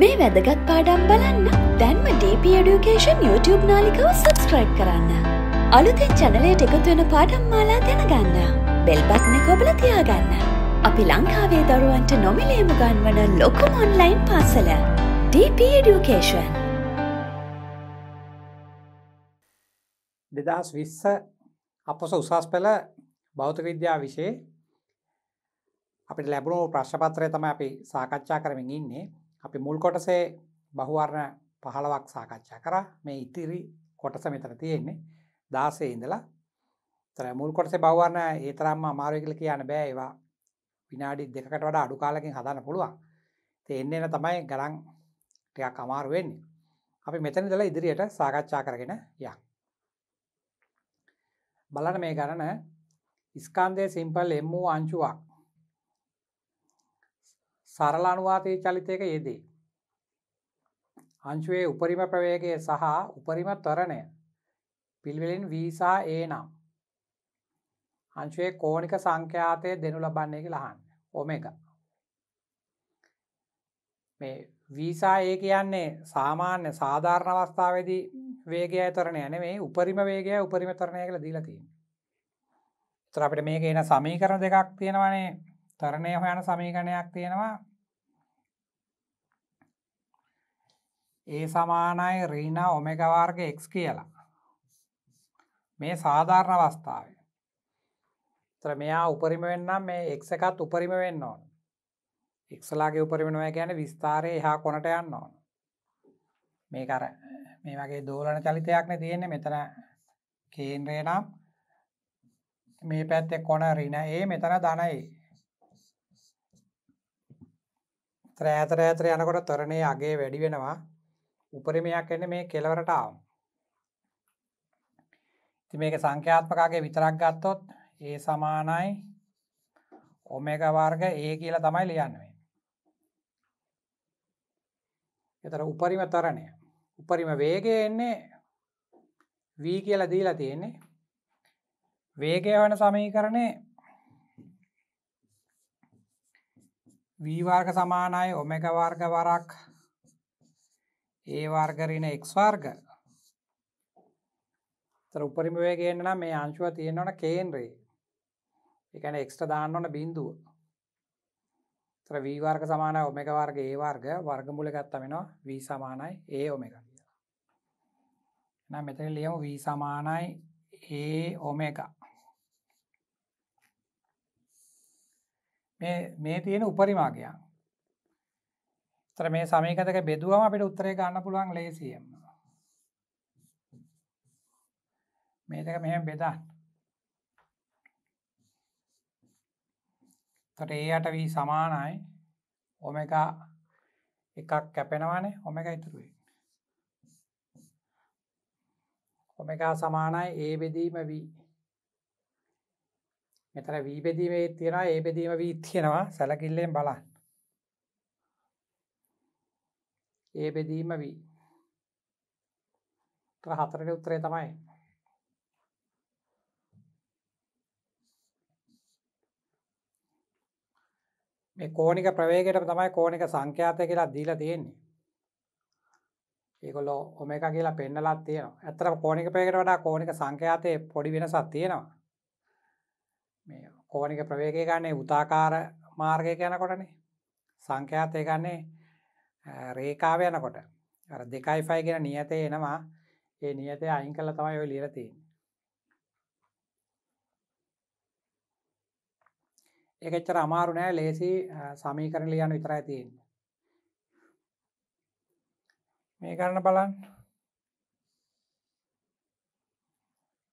මේ වැදගත් පාඩම් බලන්න දැන්ම DP Education YouTube නාලිකව සබස්ක්‍රයිබ් කරන්න. අලුතෙන් චැනලයට එකතුවෙන පාඩම් මාලා දැනගන්න. බෙල්බත්න කොබල තියාගන්න. අපි ලංකාවේ දරුවන්ට නොමිලේම ගන්වන ලොකුම ඔන්ලයින් පාසල. DP Education. දෙදස් විස්ස අපස උසස් පෙළ බෞතික විද්‍යා විෂය අපිට ලැබුණු ප්‍රශ්පත්‍රය තම අපි සාකච්ඡා කරමින් ඉන්නේ අපි මුල් කොටසේ බහුවරණ පහළවක් සාකච්ඡා කර මේ ඉතිරි කොටස මෙතන තියෙන්නේ දාසේ ඉඳලා තර මුල් කොටසේ බවරණ ඒ තරම්ම අමාරුවකල කියන්න බෑ ඒවා විනාඩි දෙකට වඩා අඩු කාලකින් හදන්න පුළුවන් එන්න එන තමයි ගරන් ටයක් අමාරු වෙන්නේ අපි මෙතන දලා ඉදිරියට සාකච්ඡා කරගෙන ය බලන මේ ගණන ස්කන්දය සිම්පල් එම්මූ අංචුවක් සරල අනුවාතය චලිතයක යෙදේ. අංශුවේ උපරිම ප්‍රවේගය සහ උපරිම ත්වරණය පිල්වෙලින් වීසා ඒ නම්. අංශුවේ කෝනික සංඛ්‍යාතය දෙනු ලබන්නේ ලහන්න ඕමේක. මේ වීසා ඒ කියන්නේ සාමාන්‍ය සාධාරණ අවස්ථාවේදී වේගය තරණය නෙමේ උපරිම වේගය උපරිම තරණය කියලා දීලා තියෙනවා. ඒතර අපිට මේකේ එන සමීකරණ දෙකක් තියෙනවානේ තරණය හොයන සමීකණයක් තියෙනවා ඒ සමානයි රීන ඔමෙගවාර්ග එක්ස් කියලා මේ සාධාරණ අවස්ථාවේ තර මෙයා උපරිම වෙන්නම් මේ එක් එකත් උපරිම වෙන්න ඕන එක්සලාගේ උපරිමනව ගැන විස්ථාරය එහා කොනට යන්න ඕන මේ කර මේ වගේ දෝලන චලිතයක්න තියෙන්නේ මෙතන කේන්ද්‍රේ නම් මේ පැත්තෙ කොන රින ඒ මෙතන ධනයි ත්‍රෑතර ඇතර යනකොට තරණය අගේ වැඩි වෙනවා උපරිමයක් එන්න මේ කෙලවරටාව ති මේක සංඛ්‍යාත්මකාගේ විතරක් ගත්තොත් ඒ සමානයි ඔමේක වර්ග ඒ කියලා තමයි ලියන්නේ එතර උපරිම තරණය උපරිම වේගය එන්නේ වී කියලා දීලා තියෙන්නේ වේගය වන සමීකරණය වීවර්ග සමානයි ඔමෙක වර්ග වරක් ඒ වර්ගරින එක් වර්ග උපරිම වේගන්න නම් මේ අංශුව තියෙනවන කේන්රේ එකන එක්ට දාන්න ඕන බින්දුව තර වීවර්ග සමාන ඔමෙක වර්ග ඒ වර්ග වර්ගමුල ගත්තමෙනවා වී සමානයි ඒ ඔමෙක කියලා නම් මෙතන ලියමු වී සමානයි ඒ ඔමෙකා මේ මේ තියෙන උපරිමාගයක් තර මේ සමීකතක බෙදුවම අපිට උත්තරේ ගන්න පුළුවන් ලේසියම් මේක මෙහම බෙදන්න තොට ඒ අට වී සමානයි ඔමක එකක් කැපෙනවානේ හොමක ඉතුරුවේ ඔමකා සමානයි ඒ බෙදීම වී මෙතන වී බෙදීමේ තියෙනවා ඒ බෙදීම වී තියෙනවා සැලකිල්ලෙන් බලන්න. ඒ බෙදීම වී. තව හතරේ උත්තරේ තමයි. මේ කෝණික ප්‍රවේගයට තමයි කෝණික සංඛ්‍යාතය කියලා දීලා තියෙන්නේ. ඒගොල්ලෝ ඔමේගා කියලා පෙන්නලා තියෙනවා. ඇත්තටම කෝණික ප්‍රවේගයට වඩා කෝණික සංඛ්‍යාතයේ පොඩි වෙනසක් තියෙනවා. මේ කෝනික ප්‍රවේගය ගන්නේ උතාකාර මාර්ගය යනකොටනේ සංඛ්‍යාත ඒගන්නේ රේකාව යනකොට අර දෙකයි ෆයි ගෙන නියතේ එනවා ඒ නියතය අයින් කල තමයි ඔය ලියරතිී එකච්චර අමාරු නෑ ලේසි සමීකරන ලියන්න විතරයි තියෙන් මේ කරන බලන්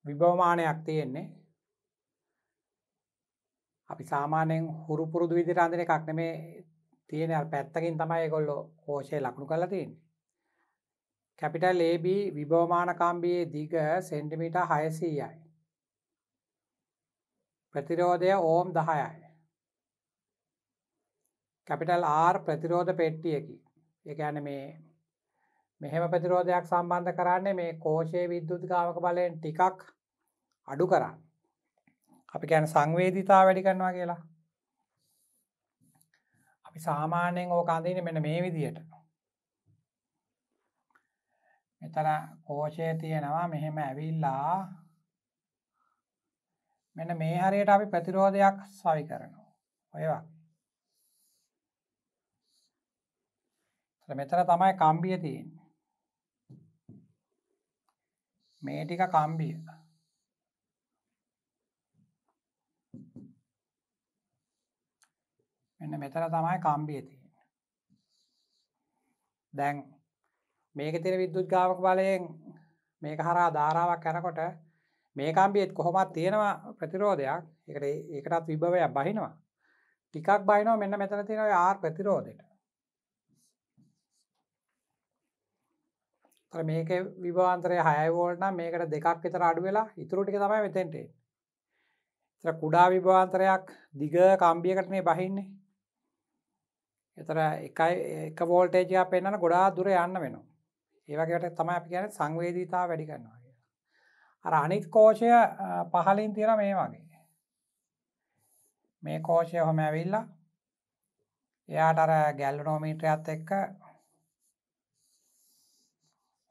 විභවමානයක් තියෙන්නේ අපි සාමානයෙන් හුරු පුරුදු විදිරාන්දන එකක් නෙමේ තියෙන පැත්තකින් තමයි ගොල්ලො කෝෂය ලකුණු කලතින් කැපිටල් AB විභෝමානකාම්බියේ දිග සෙන්ටිමිට හයසීයයි ප්‍රතිරෝධය ඕම් දහයයි කැපිටල් R ප්‍රතිරෝධ පෙට්ටියකි එකන මේ මෙහෙම ප්‍රතිරෝධයක් සම්බන්ධ කරන්නේ මේ කෝෂය විද්‍යුත් ගාවක බලයෙන් ටිකක් අඩු කරන්න අපි ගැන සංවේදිතා වැඩි කරනවා කියලා අපි සාමාන්‍යයෙන් ඕක අඳන මෙන මේ විදියට මෙතන කෝෂය තියෙනවා මෙහෙම ඇවිල්ලා මෙන මේ හරියට අපි ප්‍රතිරෝධයක් සවි කරනවා ඔයවා මෙතන තමයි කම්බිය තියෙන් මේ ටික කම්බිය මෙන්න මෙතන තමයි කම්බිය තියෙන දැන් මේක තින විද්දුත් ගාමක බලයෙන් මේක හරා ධාරාවක් කැනකොට මේ කම්බියත් කොහොමත් තියෙනවා ප්‍රතිරෝධයක් එකට ඒකටත් විභවයක් බහිනවා ටිකක් බයිනෝ මෙන්න මෙතන තියෙන ආර් ප්‍රතිරෝධයට මේක විවාන්තරය හයවෝල්න මේකට දෙකක් විතර අඩු වෙලා ඉතුරටික තමයි මෙතෙන්ටේ කුඩා විභාන්තරයක් දිග කම්බියකටනේ බහින්නේ එතර එකයි එක වෝල්ටේජයා පෙන්න්න ගොඩා දුර යන්න වෙනවා ඒවගේට තමයි අපි කියන සංවේදීතා වැඩි කරන්නවා අර අනිත් කෝෂය පහලින් තිර මේ වගේ මේ කෝෂය හොම ඇවිල්ලා එයාට අර ගැල්ලනෝමීට්‍රයත් එක්ක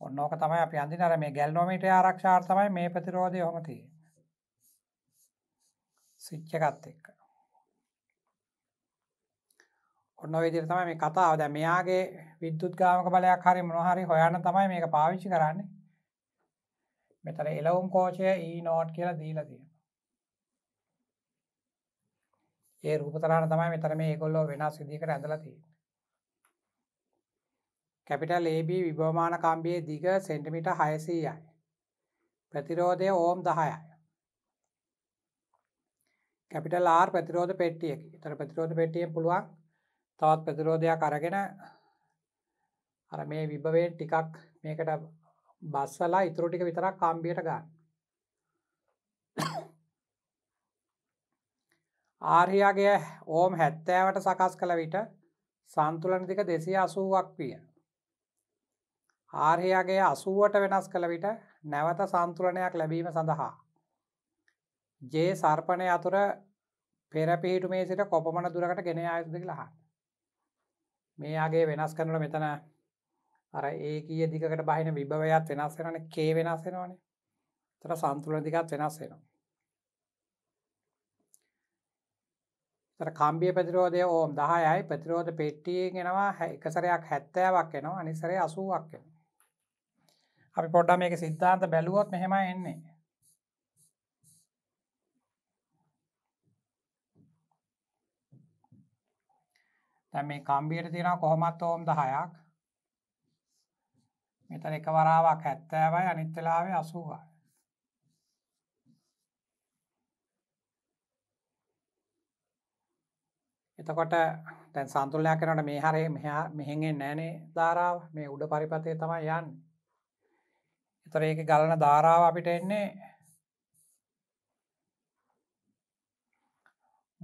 ඔන්නෝක තමයි අපි අඳි අර මේ ගැල්නෝමීටය ආරක්ෂාර්තමයි මේ ප්‍රතිරෝධය හොමතිය සිච්චකත් එක්ක ඔන්න විදිර තමයි මේ කතාව දැ මෙයාගේ විද්දුත් ගාමක බලයක් හරි මොනහරි හොයන්න තමයි මේක පාවිච්චි කරන්න මෙතර එලවුම් කෝචය ඊ නෝට් කියලා දීලා තියෙන ඒ රූපතරහන තමයි මෙතර මේ කොල්ලෝ වෙනස් විදිකට ඇඳලති කැපිටල් AB විභවමාන කම්බියේ දිග සෙන්ටිමිට හයසීයයි ප්‍රතිරෝධය ඕම් දහයයි කැපිටල් R ප්‍රතිරෝධ පෙට්ටියකි තර ප්‍රතිරෝධ පෙට්ටියෙන් පුළුවන් තවත් ප්‍රතිරෝධයක් අරගෙන අර මේ විභවයෙන් ටිකක් මේකට බස්සලා ඉතුරු ටික විතරක් කාම්බියට ගන්න ආර්යාගේ ඕම් හැත්තෑවට සකස් කළ විට සන්තුලන දික දෙසය අසුවක් විය. ආර්යාගේ අසුවට වෙනස් කළ විට නැවත සන්තුලනයක් ලැබීම සඳහා. ජේ සර්පණය අතුර පෙරපිහිටු මේ සිට කොපමණ දුරකට ගෙන අයුතු දෙක ලහන්න. මේයාගේ වෙනස් කරනට මෙතන අර ඒ කිය දිකට බහින විභවයත් වෙනස් කරන කේ වෙනස් වෙනවානේ තර සන්තුලන දිකත් වෙනස් වෙනවා තර කම්බිය ප්‍රතිරෝධය ඕම් දහයයි ප්‍රතිරෝධ පෙට්ටියෙන් එනවා එකසරයක් හැත්තෑවක් එනවා අනිසරේ අසුවක් එෙන අපි පොඩ්ඩ මේක සිද්ධාන්ත බැලුවොත් මෙහෙම එන්නේ දැන් මේ කම්බියට තියෙනවා කොහොමත් ඕම් 10ක්. මෙතන එක වරාවක් 70යි අනිත් වෙලාවේ 80යි. එතකොට දැන් සන්තුලනයක් කරනකොට මේ හරේ මෙහා මෙහෙන් එන්නේ නැහනේ ධාරාව මේ උඩ පරිපතේ තමයි යන්නේ. එතකොට ඒකේ ගලන ධාරාව අපිට එන්නේ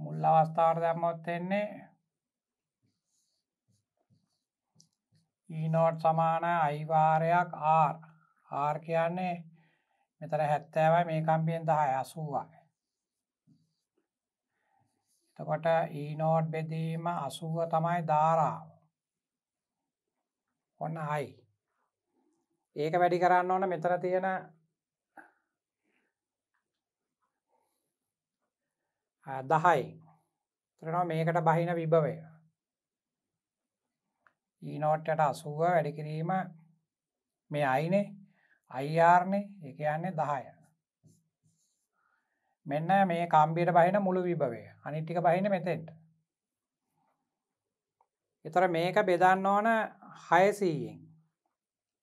මුල් අවස්ථාවට දැම්මොත් එන්නේ ඊනෝට් සමාන අයිවාරයක් ආර් ආර් කියන්නේ මෙතර හැත්තෑවයි මේ කම්පියෙන් දහ ඇසුවා එතකොට ඊනෝට් බෙදීම අසුව තමයි ධාරාව ඔන්න අයි ඒක වැඩි කරන්න ඕන මෙතර තියෙන දහයි ත්‍රනෝ මේකට බහින විභවය ඊනෝට්ට අසුව වැඩිකිරීම මේ අයිනේ අයිආර්නේ එක යන්නේ දහය මෙන්න මේ කම්බියට බහින මුළු විභවය අනිට්ටික බහින මෙතෙන්ට එතොර මේක බෙදන්න ඕන හයසීයෙන්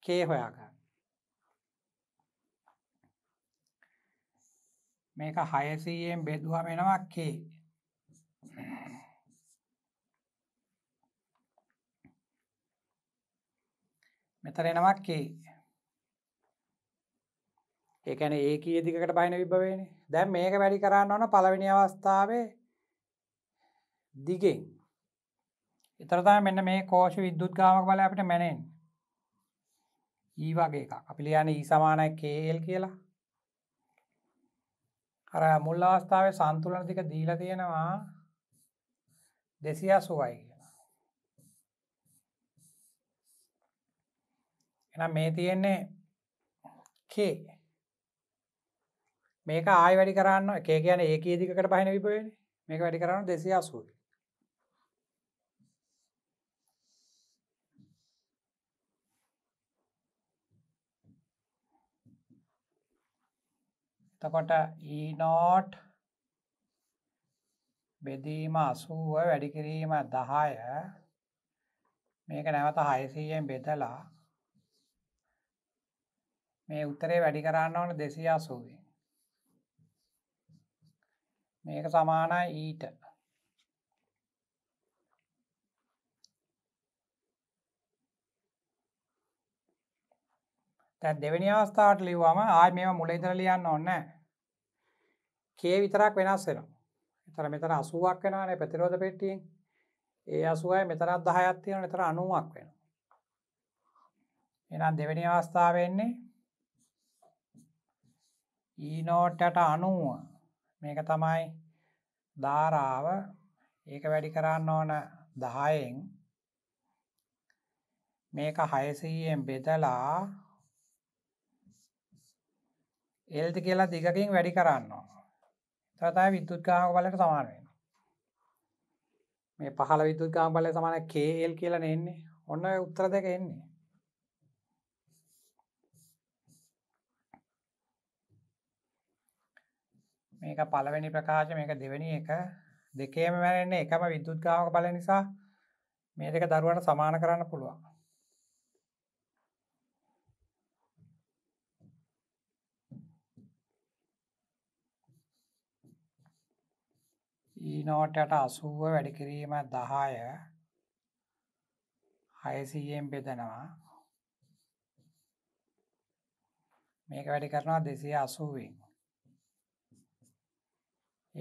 කේ හොයාගන්න මේක හයසීයෙන් බෙදුව වෙනවා කේ මෙතන එනවා k ඒ කියන්නේ ඒ කී දිගකට බහින විභවයනේ දැන් මේක වැඩි කරන්න ඕන පළවෙනි අවස්ථාවේ දිගෙන් ඊතර තමයි මෙන්න මේ කෝෂ විද්‍යුත් ගාමක බලය අපිට මැනෙන්නේ ඊ e වගේ එකක් අපි ලියන්නේ ඊ e සමානයි kl කියලා අර මුල් අවස්ථාවේ සන්තුලන දික දීලා තියෙනවා 280යි එනම් මේ තියෙන්නේ කේ මේක ආය වැඩි කරන්න එකේ කියන ඒකේ දිකට පහින විපවෙන මේක වැඩි කරන්න දෙසි අසුයි එතකොට ඊනෝට් e බෙදීම අසුව වැඩිකිරීම දහය මේක නැවත හයසීයෙන් බෙදලා මේ උත්තරේ වැඩි කරන්න ඕන දෙසි අසූවෙන් මේක සමානයි ඊට තැන් දෙවැනි අවස්ථාවට ලිව්වාම ආය මෙම මුල ඉදර ලියන්න ඔන්න කේ විතරක් වෙනස් වෙන එතර මෙතර අසුවක් වෙනනේ පැතිරෝධ පෙට්ටියෙන් ඒ අසුවයි මෙතරත් දහයත්තියන නිතර අනුවක් වෙන එනම් දෙවැනි අවස්ථාවවෙන්නේ ඊනෝටට අනුව මේක තමයි ධාරාව ඒක වැඩි කරන්න ඕන දහයෙන් මේක හයසයෙන් බෙදලා එල්ද කියලා දිගකින් වැඩි කරන්නවා තතයි විදුත්ගාම බලට සමාන වෙන මේ පහළ විදුත්ගාම බල සමාන කේල් කියලා නෙන්නේ ඔන්න උත්තර දෙක එන්නේ මේක පළවෙනි ප්‍රකාශ මේක දෙවැනි එක දෙකේම වැරෙන්නේ එකම විද්‍යුත්ගාමක බල නිසා මේ දෙක දරුවට සමාන කරන්න පුළුවන් ඊනෝටට අසුව වැඩි කිරීම දහාය හයසයෙන් බෙදනවා මේක වැඩි කරනවා දෙසිය අසුවෙන්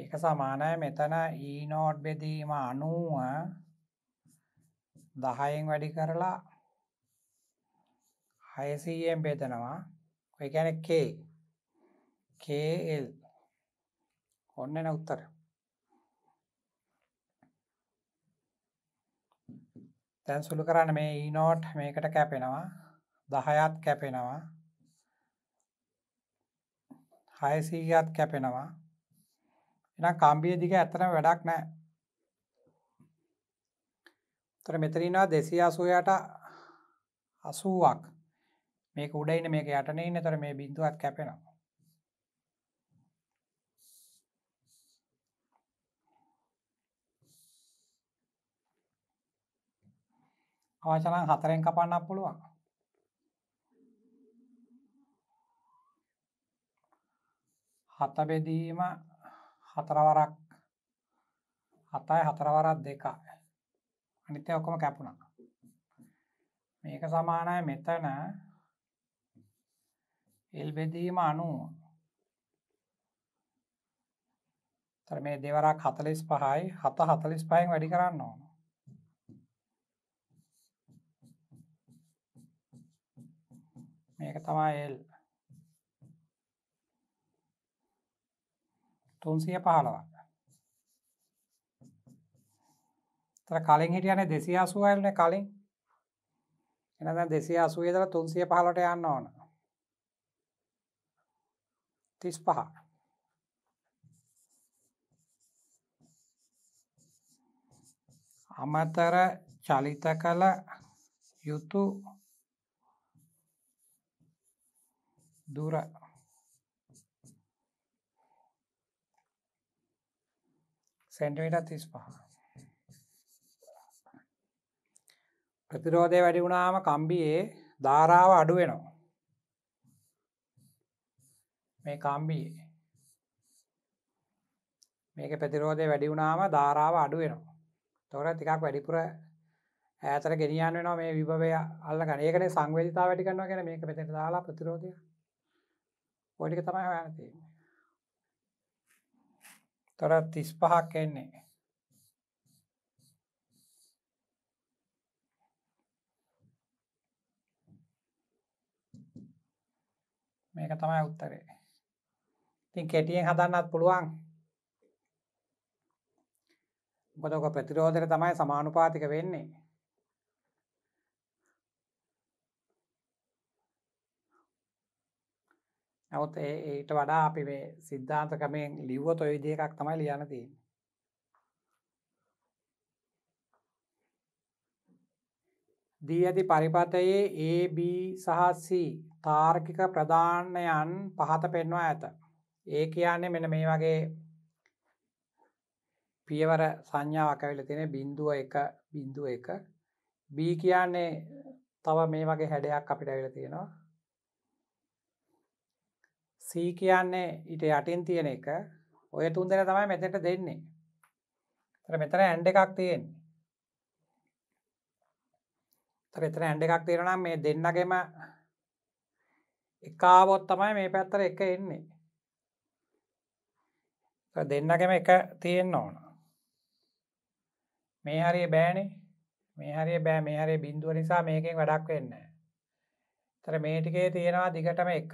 ඒක සමානයි මෙතන E නෝඩ් බෙදීම 90 10න් වැඩි කරලා 600න් බෙදනවා. ඒ කියන්නේ K KL ඔන්න එන උත්තරය. දැන් සුළු කරන්න මේ E නෝට් මේකට කැපෙනවා. 10ත් කැපෙනවා. 600ත් කැපෙනවා. එහෙනම් කාම්බිය දිග ඇත්තටම වැඩක් නැහැ. ତොර මෙතන ඉන්නවා 280ට 80ක්. මේක උඩ ඉන්න මේක යට නේ ඉන්නේ. ତොර මේ බිඳුවත් කැපෙනවා. අවශ්‍ය නම් හතරෙන් කපන්නත් පුළුවන්. හත බෙදීම හතරවරක් හතයි හතරවරත් දෙකයි අනිත්‍ය ඔක්කොම කැපුණා මේක සමානය මෙතන එල්බෙදීම අනුව තර මේ දෙවරක් හතලිස් පහයි හත හතලිස් පහෙන් වැඩි කරන්න ඕන මේක තමා එල් තුන්සිය පහළවක් තර කලින් හිටියන දෙසි අසුවල්න කලින් එනද දෙසි අසුවේදල තුන්සිය පහලට යන්න ඕන තිස් පහ අමතර චලිත කළ යුතු දුර සෙන්ටිමීටර් 35. ප්‍රතිරෝධය වැඩි වුණාම කම්බියේ ධාරාව අඩු වෙනවා මේ කම්බියේ මේක ප්‍රතිරෝධය වැඩි වුණාම ධාරාව අඩු වෙනවා තොර තිකක් වැඩිපුර ඇතර ගෙනියන් වෙනවා මේ විභවය අල්ල ගන ඒකන සංවේධතා වැඩි කරනවා ගැන මේක පෙතට දාලා ප්‍රතිරෝධය පොඩික තමයි හයන තිීම තොර තිස් පහක් එන්නේ මේක තමයි උත්තරේ තින් කෙටියෙන් හදන්නත් පුළුවන් ගොදක ප්‍රතිරෝධක තමයි සමානුපාතික වෙන්නේ නවත් ඒට වඩා අපි මේ සිද්ධාන්තකමෙන් ලිව්ව තොයි දකක් තමයි ලියන තින් දී ඇති පරිපතයේ AB සහC තාර්කික ප්‍රධානයන් පහත පෙන්වා ඇත ඒ කියන්නේ මෙන මේ වගේ පියවර සංඥාවක් ඇවිල තියෙන බිින්දුව එක බිින්දුව එක B කියන්නේ තව මේ වගේ හැඩයක් අපිට ඇවිල තියෙනවා සී කියන්නේ ඊට යටින් තියෙන එක ඔය තුන් දෙන තමයි මෙතට දෙන්නේ තර මෙතන ඇන්ඩ එකක් තියෙන් තර එතන ඇන්ඩ එකක් තිරනම් මේ දෙන්නගෙම එකාවොත් තමයි මේ පැත්තර එක එන්නේ දෙන්නගෙම එක තියෙන්න්න ඕන මේ හරිය බෑනේ මේ හරි බෑ මේ හරි බින්දුව නිසා මේකෙන් වැඩක් වෙන්න තර මේටිකේ තියෙනවා දිගටම එක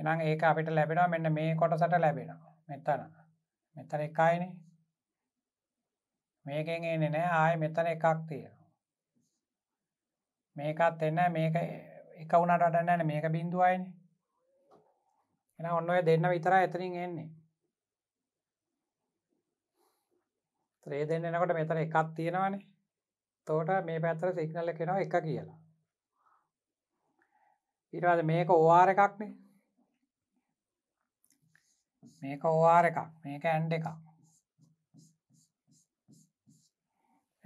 එනම් ඒක අපිට ලැබෙනවා මෙන්න මේ කොටසට ලැබෙනවා මෙතන මෙතන එකයින මේකෙන් එන්නේ නෑ ආය මෙතන එකක් තියෙනවා මේකත් එන්න මේක එක වුණට අටන්නන මේක බින්දුවයින එන ඔන්න ඔය දෙන්න විතරා එතනින් එන්නේ ත්‍රේ දෙන්න එනකොට මෙතන එකක් තියෙනවානේ තෝට මේ පැත්තර සිගනල්ල කෙනවා එක කියලා ඉටවාද මේක ඕවාර එකක්නේ මේක ඕවාර එකක් මේක ඇන්ඩ එකක්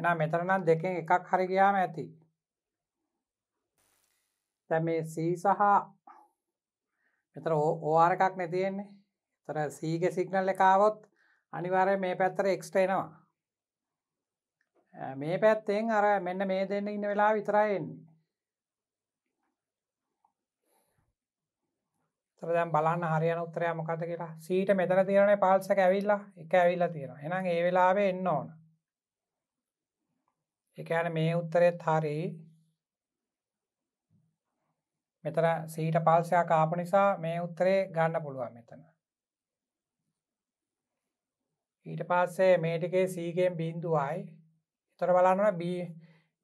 එනා මෙතරනම් දෙකෙන් එකක් හරි ගයාම ඇති තැ මේ සී සහ මෙතර ඕවාර එකක් නැතියෙන්නේ තර සීග සිගනල් එකකාවොත් අනිවාරය මේ පැත්තර එක්ස්ටේනවා මේ පැත්තෙන් අර මෙන්න මේ දෙන්න ඉන්න වෙලා විතරයෙන්නේ තර දැම් බලන්න හරියන උත්තරය මොකද කියලා සීට මෙතර තියරනේ පාල්සක ඇවිල්ලා එක ඇවිල්ල තියෙන එනම් ඒ වෙලාවේ එන්න ඕන එකන මේ උත්තරෙත් හරි මෙතර සීට පාල්සයක් ආප නිසා මේ උත්තරේ ගන්න පුළුවන් මෙතන ඊට පස්සේ මේටිකේ සීගෙන් බින්දුවයි තොර බලන්නන බී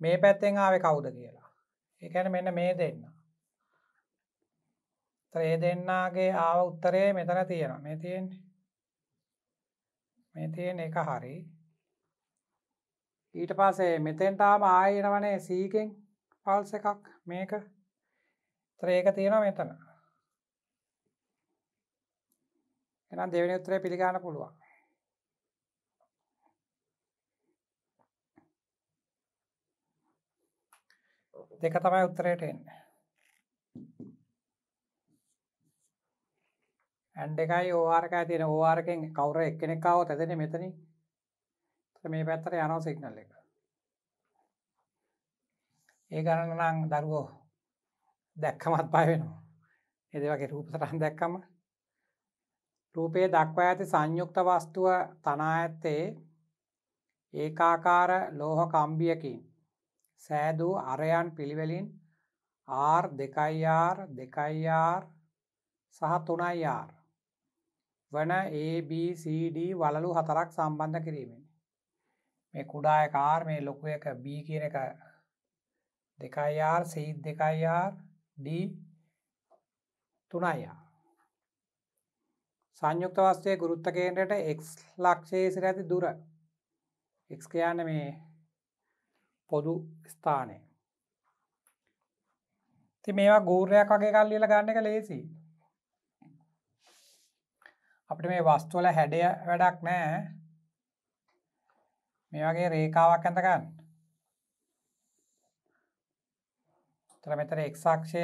මේ පැත්තෙන් ආවේ කවුද කියලා එකන මෙන්න මේ දෙන්න ඒ දෙන්නාගේ ආව උත්තරය මෙතන තියෙනවා. මේ තියෙන්නේ. මේ තියෙන එක හරි. ඊට පස්සේ මෙතෙන්ට ආම ආයෙ එනවනේ C එකෙන් පල්ස් එකක් මේක. ඒතර ඒක තියෙනවා මෙතන. එහෙනම් දෙවෙනි උත්තරේ පිළිගන්න පුළුවන්. දෙක තමයි උත්තරයට එන්නේ. ඇන්ඩ එකයි ඕආරකය තියෙන ඕආරකෙන් කවුර එක්කෙනෙක්කාව තැදෙන මෙතන මේ පැත්තර යනෝ සිගනල් එක ඒ ගණනනම් දරුවෝ දැක්කමත් පය වෙනවා එදවගේ රූපසටහන් දැක්කම රූපයේ දක්වා ඇති සංයුක්ත වස්තුව තනා ඇත්තේ ඒකාකාර ලෝහ කම්බියකින් සෑදූ අරයන් පිළිවෙලින් ආර් දෙකයිආර් දෙකයිආර් සහ තුනයිආර් වන ABCD වලලු හතරක් සම්බන්ධ කිරීමෙන් මේ කුඩාය කාර් මේ ලොකු එක B කියන එක දෙකයිR සී දෙකයිR D තුනයියා සංයුක්ත වස්තය ගුරුත්ත කේන්ට එක් ලක්ෂයේ සිර ඇති දුර එක් කියන්න මේ පොදු ස්ථානය ති මේවා ගෝරයක් වගේ කල්ලියල ගන්න එක ලේසි අපිට මේ වස්තුවල හැඩය වැඩක් නෑ මේ වගේ රේකාවක් ඇඳගන්න තර මෙතර එක්සාක්ෂය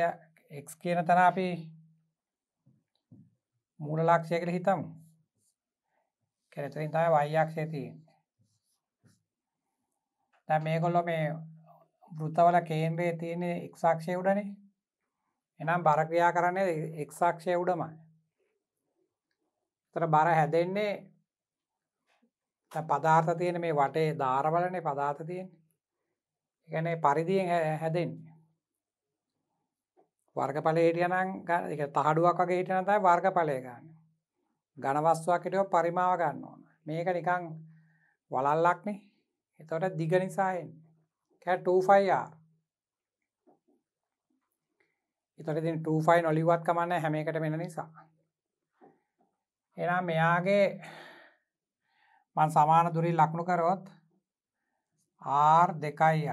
එක් කියන තන අපි මූල ලක්ෂය කළ හිතම් කෙරතරින් තම වයියක්ෂය තියෙන්නේ තැ මේකොල්ලො මේ බෘතවල කේන්ද්‍රය තියෙන එක්සාක්ෂය උඩනේ එනම් බරක්‍රියා කරන්නේ එක්සාක්ෂය උඩමයි තර බර හැදෙන්නේ පදාර්ථ තියෙන මේ වටේ ධාරවලනේ පදාර්ථ තියෙන් ගැන පරිදියෙන් හැදෙන්නේ වර්ගඵල හිටියනම් එක තහඩුවක් වගේ හිටන තයි වර්ගඵලය ගන්න ගණවස්තුවක් හිටියෝ පරිමාව ගන්න ඕන මේක නිකං වලල්ලක්නේ එතවට දිග නිසායෙන් කැටෆයියා එතට ඉතින් ටෆයි නොලිවත් කමන්න හැමකට මෙෙන නිසා එනම් මෙයාගේ මන් සමාන දුරින් ලක්ුණු කරොත් ආර් දෙකයි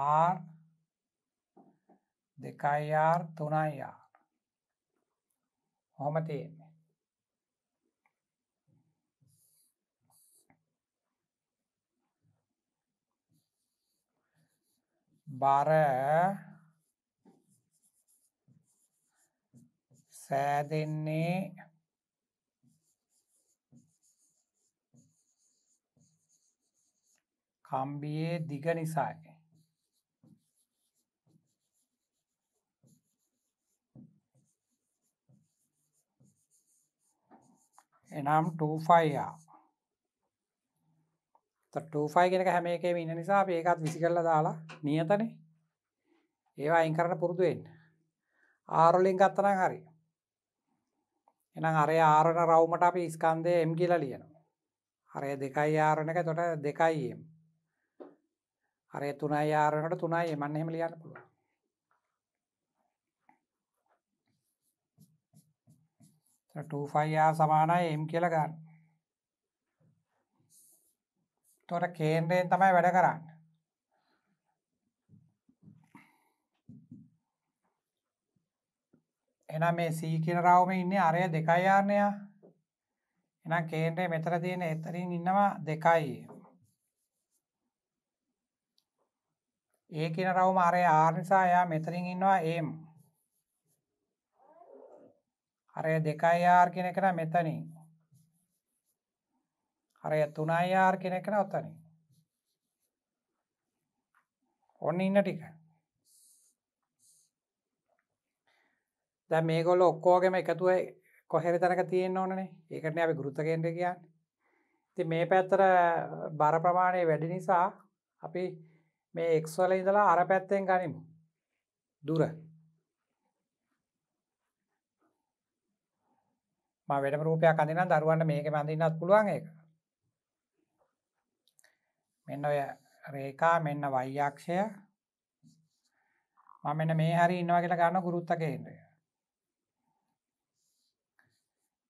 ආර් දෙකයි ආර් තුනයි ආර් හොම තියෙන්නේ බර සෑදෙන්නේ කම්බියේ දිග නිසායි. එනම් 25R. 25 කියන එක හැම එකේම ඉන්න නිසා අපි ඒකත් විසි කරලා දාලා නියතනේ. ඒවා අයින් කරන්න පුරුදු වෙන්න. R වලින් ගත්තනම් හරියි. එනම් අරය ආරණ රවමට අපි ස්කන්දය එම් කියලා ලියනවා අරය දෙකයි ආරණ එක තොට දෙකයිම් අරය තුනයි ආරණට තුනයි එමන්න එහෙම ලියන්න පුළුව ටෆයියා සමානයි එම් කියල ගන්න තොට කේන්ද්‍රයෙන් තමයි වැඩ කරන්න එහෙනම් මේ C කියන රාවුමේ ඉන්නේ අරය 2යි ආරණයා. එහෙනම් කේන්ද්‍රය මෙතන තියෙන එතරින් ඉන්නවා 2යි. A කියන රාවුම අරය R නිසා එයා මෙතනින් ඉන්නවා M. අරය 2යි R කියන එක නම් මෙතනින්. අරය 3යි R කියන එක නම් ඔතනින්. ඔන්න ඉන්න ටික. දැ මේගොල්ල ඔක්කෝගම එකතුව කොහෙර තැනක තියෙන් ඕනනේ ඒකටන අපි ගෘතකෙන්ට කියන්න ති මේ පැත්තර බර ප්‍රමාණය වැඩි නිසා අපි මේ එක්ස්වල ඉඳලා අර පැත්තෙන් ගනිමු දුර වැඩ රූපයක් අඳන දරුවන්න මේක මඳන්නත් පුළුවන් එක මෙන්න ඔය රේකා මෙන්න වයියක්ෂය මම මෙන්න මේ හරි ඉන්නවා කියලා ගන්න ගුරුත්තකේන්ද්‍රය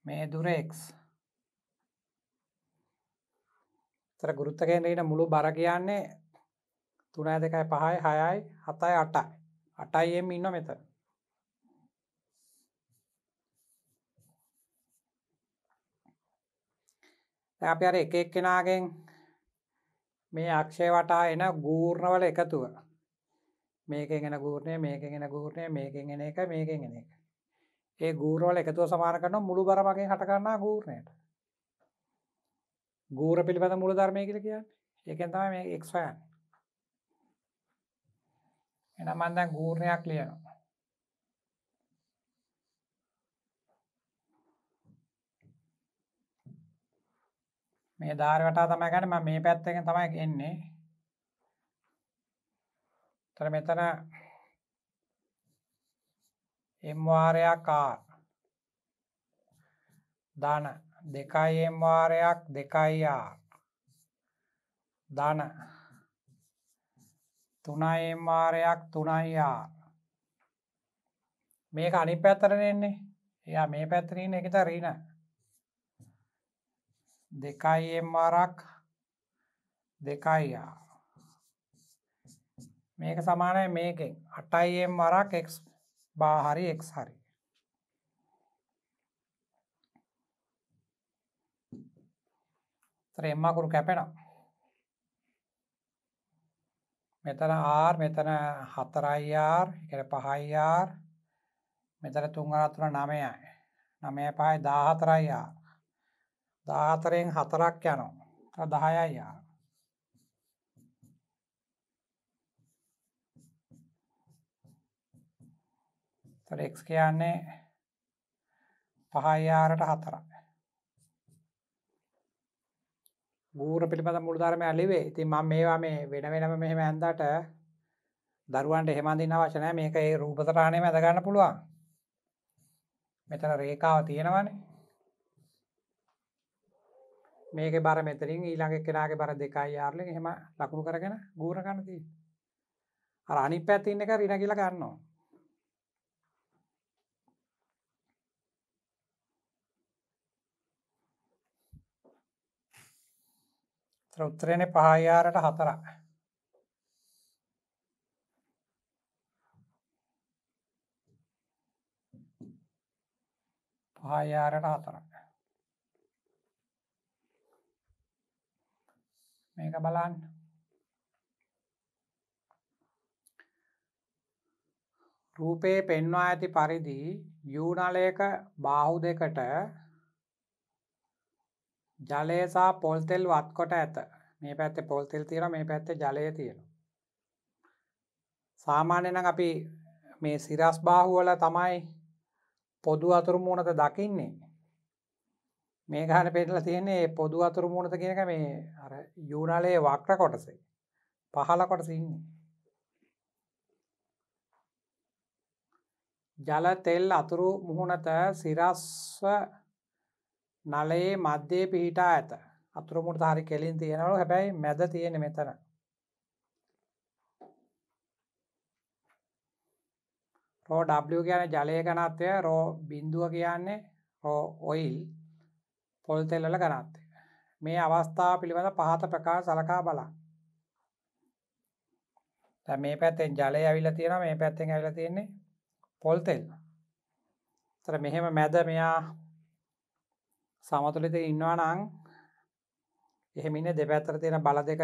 මේ දුර එක්ස් තර ගුරුත්තකෙන්ට මුළු බර කියන්නේ තුන දෙකයි පහයි හයයි හතයි අටයි අටයි එම ඉන්න මෙතර අපි අර එක එක් කෙනාගෙන් මේ අක්ෂය වටා එන ගූර්ණවල එකතුව මේකෙන් එන ගූර්ණය මේකෙන් එන ගූර්ණය මේකෙන් එන එක මේකෙන් එන එක ඒ ගූරවල එකතුව සමාන කරන මුළු බරමගේ හටකන්නා ගූරණයට ගූර පිළිබඳ මුළු ධර්මය කියල කියන්න එකෙන් තම මේ එක්ස්වයන් එන මන්දැන් ගූර්ණයක් ලියනවා මේ ධාරවටා තමයි ගැන මේ පැත්තකෙන් තමයි එන්නේ තර මෙතන එම්වාරයක් ආර් ධන දෙකයි එම්වාරයක් දෙකයි ආර් ධන තුනයි එම්වාරයක් තුනයි ආර් මේක අනි පැතරනෙන්නේ එයා මේ පැතරන එකත රීන දෙකයි එම්වාරක් දෙකයි ආර් මේක සමානයි මේකෙන් අටයිම් වරක් එක්ස් බාහරි එක් හරි එම්මකුරු කැපෙනවා මෙතන ආර් මෙතන හතරයිආර් එකට පහයිආර් මෙතන තුංගරත්තුන නමයයි නමය පහයි දාහතරයිආ දාහතරයෙන් හතරක් යනවා දහයයිආ තොර එක් කියන්නේ පහයාරට හතර ගූර පිළිබඳ මුළුධරම ඇලිවේ ඉති මං මේවා මේ වෙන වෙනම මෙහෙම ඇන්දට දරුවන්ට හෙමඳන්න වශනය මේක ඒ රූපතරාණය ඇදගන්න පුළුවන් මෙතන රේකාව තියෙනවන මේක බර මෙතරින් ඊළඟ කෙනගේ බර දෙකයි යාර්ලි හෙම ලකුණු කරගෙන ගූරගන්න දී අනි පැත්තින්න එක රිනකිල ගන්නවා තර උත්තරයන පහයාරට හතරක්. පහයාරට හතරක් මේක බලන්න රූපයේ පෙන්වා ඇති පරිදි යුනලයක බාහු දෙකට ජලයසා පොල්තෙල් වත්කොට ඇත මේ පැත්තේ පොල්තෙල් තියෙන මේ පැත්තේ ජලය තියෙන සාමාන්‍යන අපි මේ සිරස් බාහුවල තමයි පොදු අතුරුමූනත දකින්නේ මේ ගාන පෙටල තියන්නේ පොදු අතුරුමූනත කියනක මේ යුනලයේ වක්්‍ර කොටසේ පහල කොටසින්නේ ජල තෙල් අතුරු මුහුණත සිරස්ව නලයේ මධ්‍යයේ පිහිටා ඇත අතුරමුට හරි කෙලින් තියෙනවලු හැබැයි මැද තියෙන මෙතන රෝ ඩ කියන ජලය ගනත්වය රෝ බින්දුව කියන්නේ රෝ ඔයිල් පොල් තෙල්ලල ගනත්තය මේ අවස්ථා පිළිබඳ පහත ප්‍රකා සලකා බලා මේ පැත්තෙන් ජලය ඇවිල තියෙන මේ පැත්තෙන් ඇවිල තියෙන්නේ පොල්තෙල් තර මෙහෙම මැද මෙයා සමතුලිත ඉන්නවා නං එහෙමින්න දෙපැත්තර තියෙන බල දෙක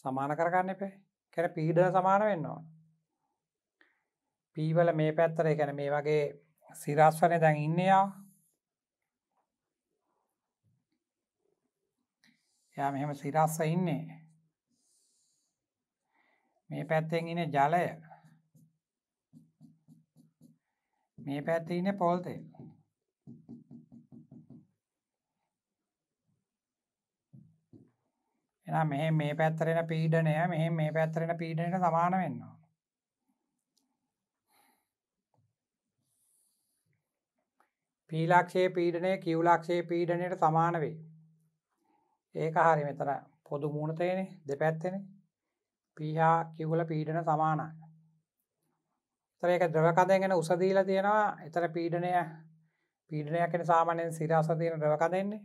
සමාන කරගන්න එපේ කැන පීඩන සමාන වෙන්නවා පීවල මේ පැත්තර එකැන මේ වගේ සිරස්වනය දැන් ඉන්නයා එයා මෙහෙම සිරස්ස ඉන්නේ මේ පැත්තෙන් ඉන්න ජලය මේ පැත්ති ඉන්න පොල්තෙල් එනම් මෙහෙ මේ පැත්තරෙන පීඩනය මෙහෙ මේ පැත්තරෙන පීඩනයට සමාන වෙන්නවා. පීලක්ෂයේ පීඩනය කිව්ලක්ෂයේ පීඩනයට සමාන වේ. ඒක හරි මෙතන පොදු මූුණතයනෙ දෙපැත්තෙන පීහා කිව්ල පීඩන සමානයි. තරක ද්‍රවකදගෙන උසදීලා තියෙනවා එතර පීඩනය පීඩනයක් කෙන සාමානයෙන් සිරාස තියෙන ද්‍රවකදන්නේ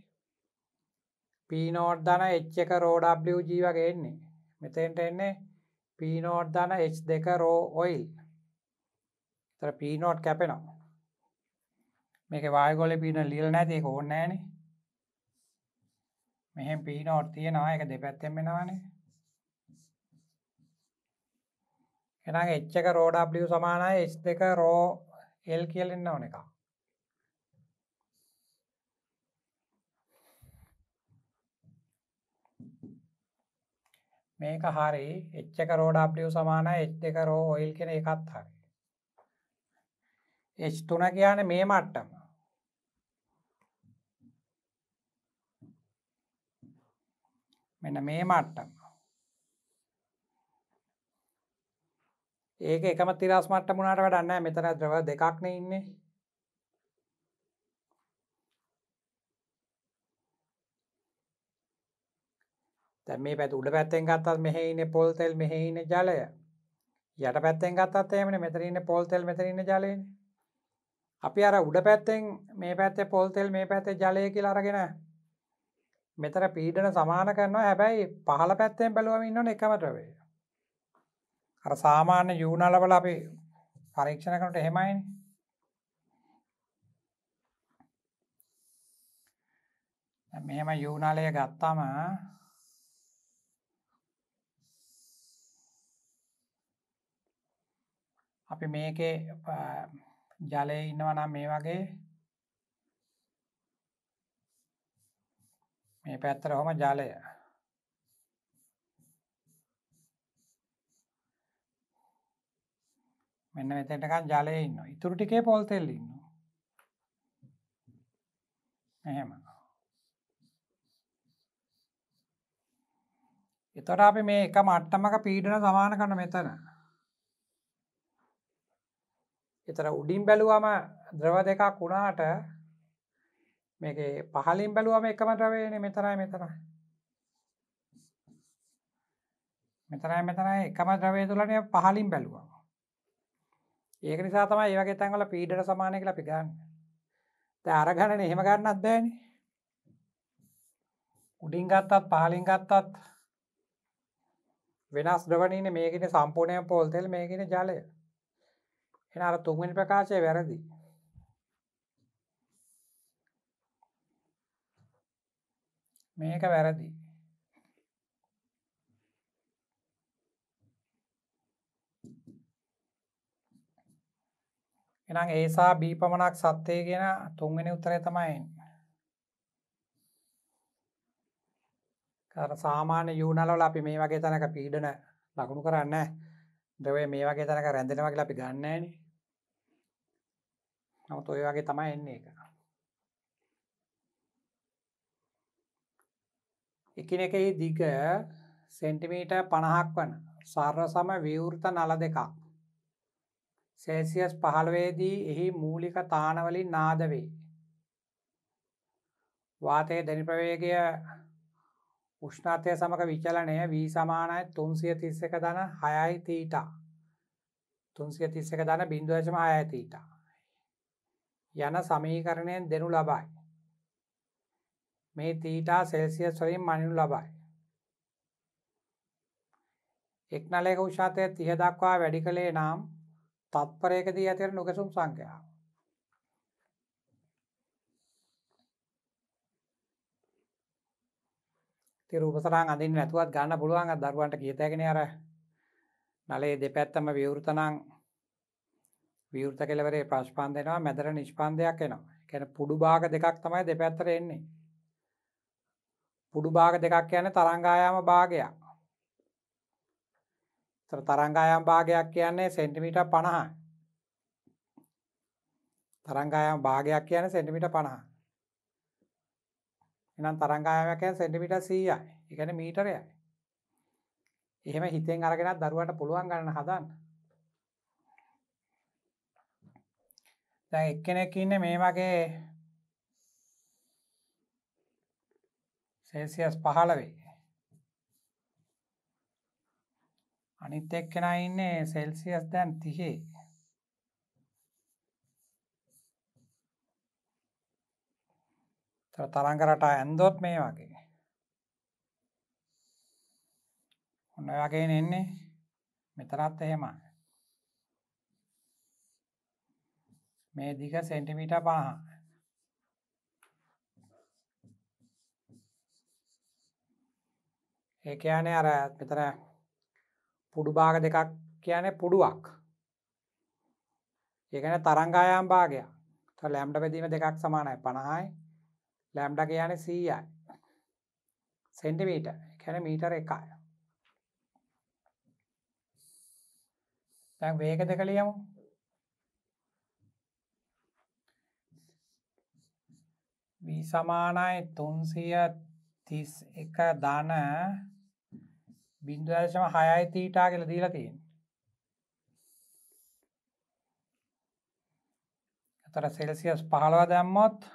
පීනෝට් දන එච් එක රෝඩ්ජ වගේ එන්නේ මෙතෙන්ට එන්නේ පීනෝට් දන එච් දෙක රෝ ඔයිල් තර පීනෝට් කැපෙනවා මේක වායගොල පීන ලියල් නැතික ඕන්නෑන මෙහෙම පීනෝට් තියෙනවා එක දෙපැත්තෙන් වෙනවානේ එනම් එච්චක රෝඩ්ලිය සමානයි එස් දෙක රෝ එල් කියලෙන්න ඕන එකක් මේක හරි එච්චක රෝඩ්ඩ සමාන එ් දෙක රෝ ඔයිල් කෙන එකත් හරි එච් තුන කියන මේ මට්ටම මෙන මේ මට්ටම ඒක එකම තිරස් මට්ටමුණට වඩන්න මෙතන ද්‍රව දෙකක්න ඉන්නේ දැ මේ පැත් උඩ පැත්තෙන් ගත්තත් මෙහෙඉන්න පොල්තෙල් මෙහෙඉන්න ජලය යට පැත්තෙන් ගත්තත් එමන මෙතරන්න පොල්තෙල් මෙතරන්න ජලයෙන් අපි අර උඩ පැත්තෙන් මේ පැත්තේ පොල්තෙල් මේ පැත්තේ ජලයකි අරගෙන මෙතර පීඩන සමාන කරනවා හැබැයි පහල පැත්තෙන් බැලුවමින්න එකමටවේ අර සාමාන්‍ය යූනලවල අපි පරීක්ෂණ කරට එහෙමයින් මෙහෙම යූනාලය ගත්තාම අපි මේක ජලය ඉන්නවනම් මේ වගේ මේ පැත්තර හොම ජලය මෙන්න මෙතටකන් ජලය ඉන්න ඉතුරු ටිකේ පොල්තෙල් ඉන්න එහෙම එතොට අපි මේ එක මට්ටමක පීඩන සමාන කන මෙතන එතර උඩින් බැලුවම ද්‍රව දෙකක් වුණාට මේක පහලින් බැලුවම එකම ද්‍රවයන මෙතරයි මෙතර මෙතරයි මෙතනයි එකම ද්‍රවය තුළනය පහලින් බැලුවම ඒක නිසා තමයි ඒවගේ තැන්වල පීඩට සමානය කියලා පිගන්න අරගණන එහෙම ගන්න අත්දෑන උඩින් ගත්තත් පහලින් ගත්තත් වෙනස් ද්‍රවනීන මේකෙන සම්පූර්ණය පෝල්තෙල් මේකෙන ජලය එන අර තුන්වෙනි ප්‍රකාශය වැරදි මේක වැරදි එනම් ඒසා බී පමණක් සත්‍යය කියෙන තුන්වෙනි උත්තරය තමයි කර සාමාන්‍ය යුනලවල අපි මේ වගේ තැනක පීඩන ලකුණු කරන්න දවේ මේ වගේ තැනක රැඳෙනවගේ අපි ගන්නන්නේ නමුත් ඔය වගේ තමයි එන්නේ එක එකනෙකෙහි දිග සෙන්ටිමීට පණහක් වන සර්ව සම විවෘත නල දෙකක් සේසියස් පහළවේදී එහි මූලික තානවලින් නාදවේ වාතය දැනි ප්‍රවේගය උෂ්ණාතය සමක විචලනය වී සමානයි තුන්සිය තිස්සක දන හයයි තීටා තුන්සිය තිස්සක දන බින්දුවශම හයයි තීටා යන සමීකරණයෙන් දෙනු ලබයි. මේ තීටා සෙල්සිය ස්වරින් මනිනු ලබයි. එක්නලයක උෂාතය තිය දක්වා වැඩි කළේ නම් තත්පරයකදී ඇතිර නොකසුම් සංඛ්‍යාව. රූපසරං අඳින්න නැතුවත් ගන්න පුළුවන් දරුවන්ට කියතගෙන අර නලේ දෙපැත්තම විවෘතනං විවෘත කෙලවරේ ප්‍රශ්පාන්දයනවා මැදර නිෂ්පාන්දයක් එනවා කැන පුඩු භාග දෙකක් තමයි දෙපැත්තර එන්නේ පුඩු භාග දෙකක් යන තරංගායාම භාගයක් තරංගායම් භාගයක් කියන්නේ සෙන්ටිමිට පණහා තරංගායම් භාගයක් කියන සෙන්ටිමිට පණහා එනම් තරංගායමක සෙන්ටිමිට සීයයි එකන මීටරයයි එහෙම හිතෙන් අරගෙනත් දරුවට පුළුවන් ගන්න හදන්න දැ එක්කෙනෙක් ඉන්න මේ වගේ සේසියස් පහළවේ අනිත් එක්කෙන ඉන්නේ සෙල්සියස් දැන් තිහේ තරංගරට ඇන්දොත් මේ වගේ ඔන්න වගේ එන්නේ මෙතරත් එහෙමයි මේ දිග සෙන්ටිමීටර් 50. ඒ කියන්නේ අර මෙතන පුඩු භාග දෙකක් කියන්නේ පුඩුවක්. ඒ කියන්නේ තරංගායම් භාගයක්. තව ලැම්ඩා බෙදීම දෙකක් සමානයි 50යි. ලැම්ඩා කියන්නේ 100යි. සෙන්ටිමීටර්. ඒ කියන්නේ මීටර 1යි. දැන් වේග දෙක ලියමු. වී සමානයි තුන්සිය තිස් එක ධන බිින්දුවර්ශම හයයි තීටා කියල දීලතින් එතර සෙල්සියස් පහළව දැම්මොත්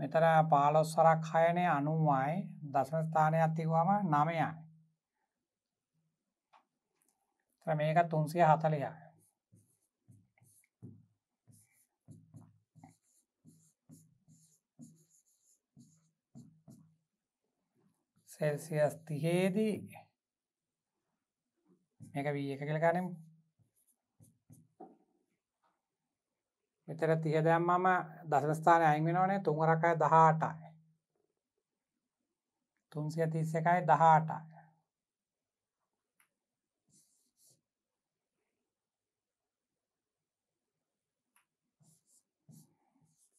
මෙතර පාලොස් සරක් හයනය අනුමයි දශන ස්ථානය අත්තිකවාම නමයයි මේක තුන්සිය හතලයයි සෙල්සියස් තිහේදී මේක වී එක කළ ගනමු මෙතර තිය දැම්මම දසනස්ථානය අයිමිනෝනේ තුන්වරකය දහටයි තුන්සිය තිස්ස එකයි දහටයි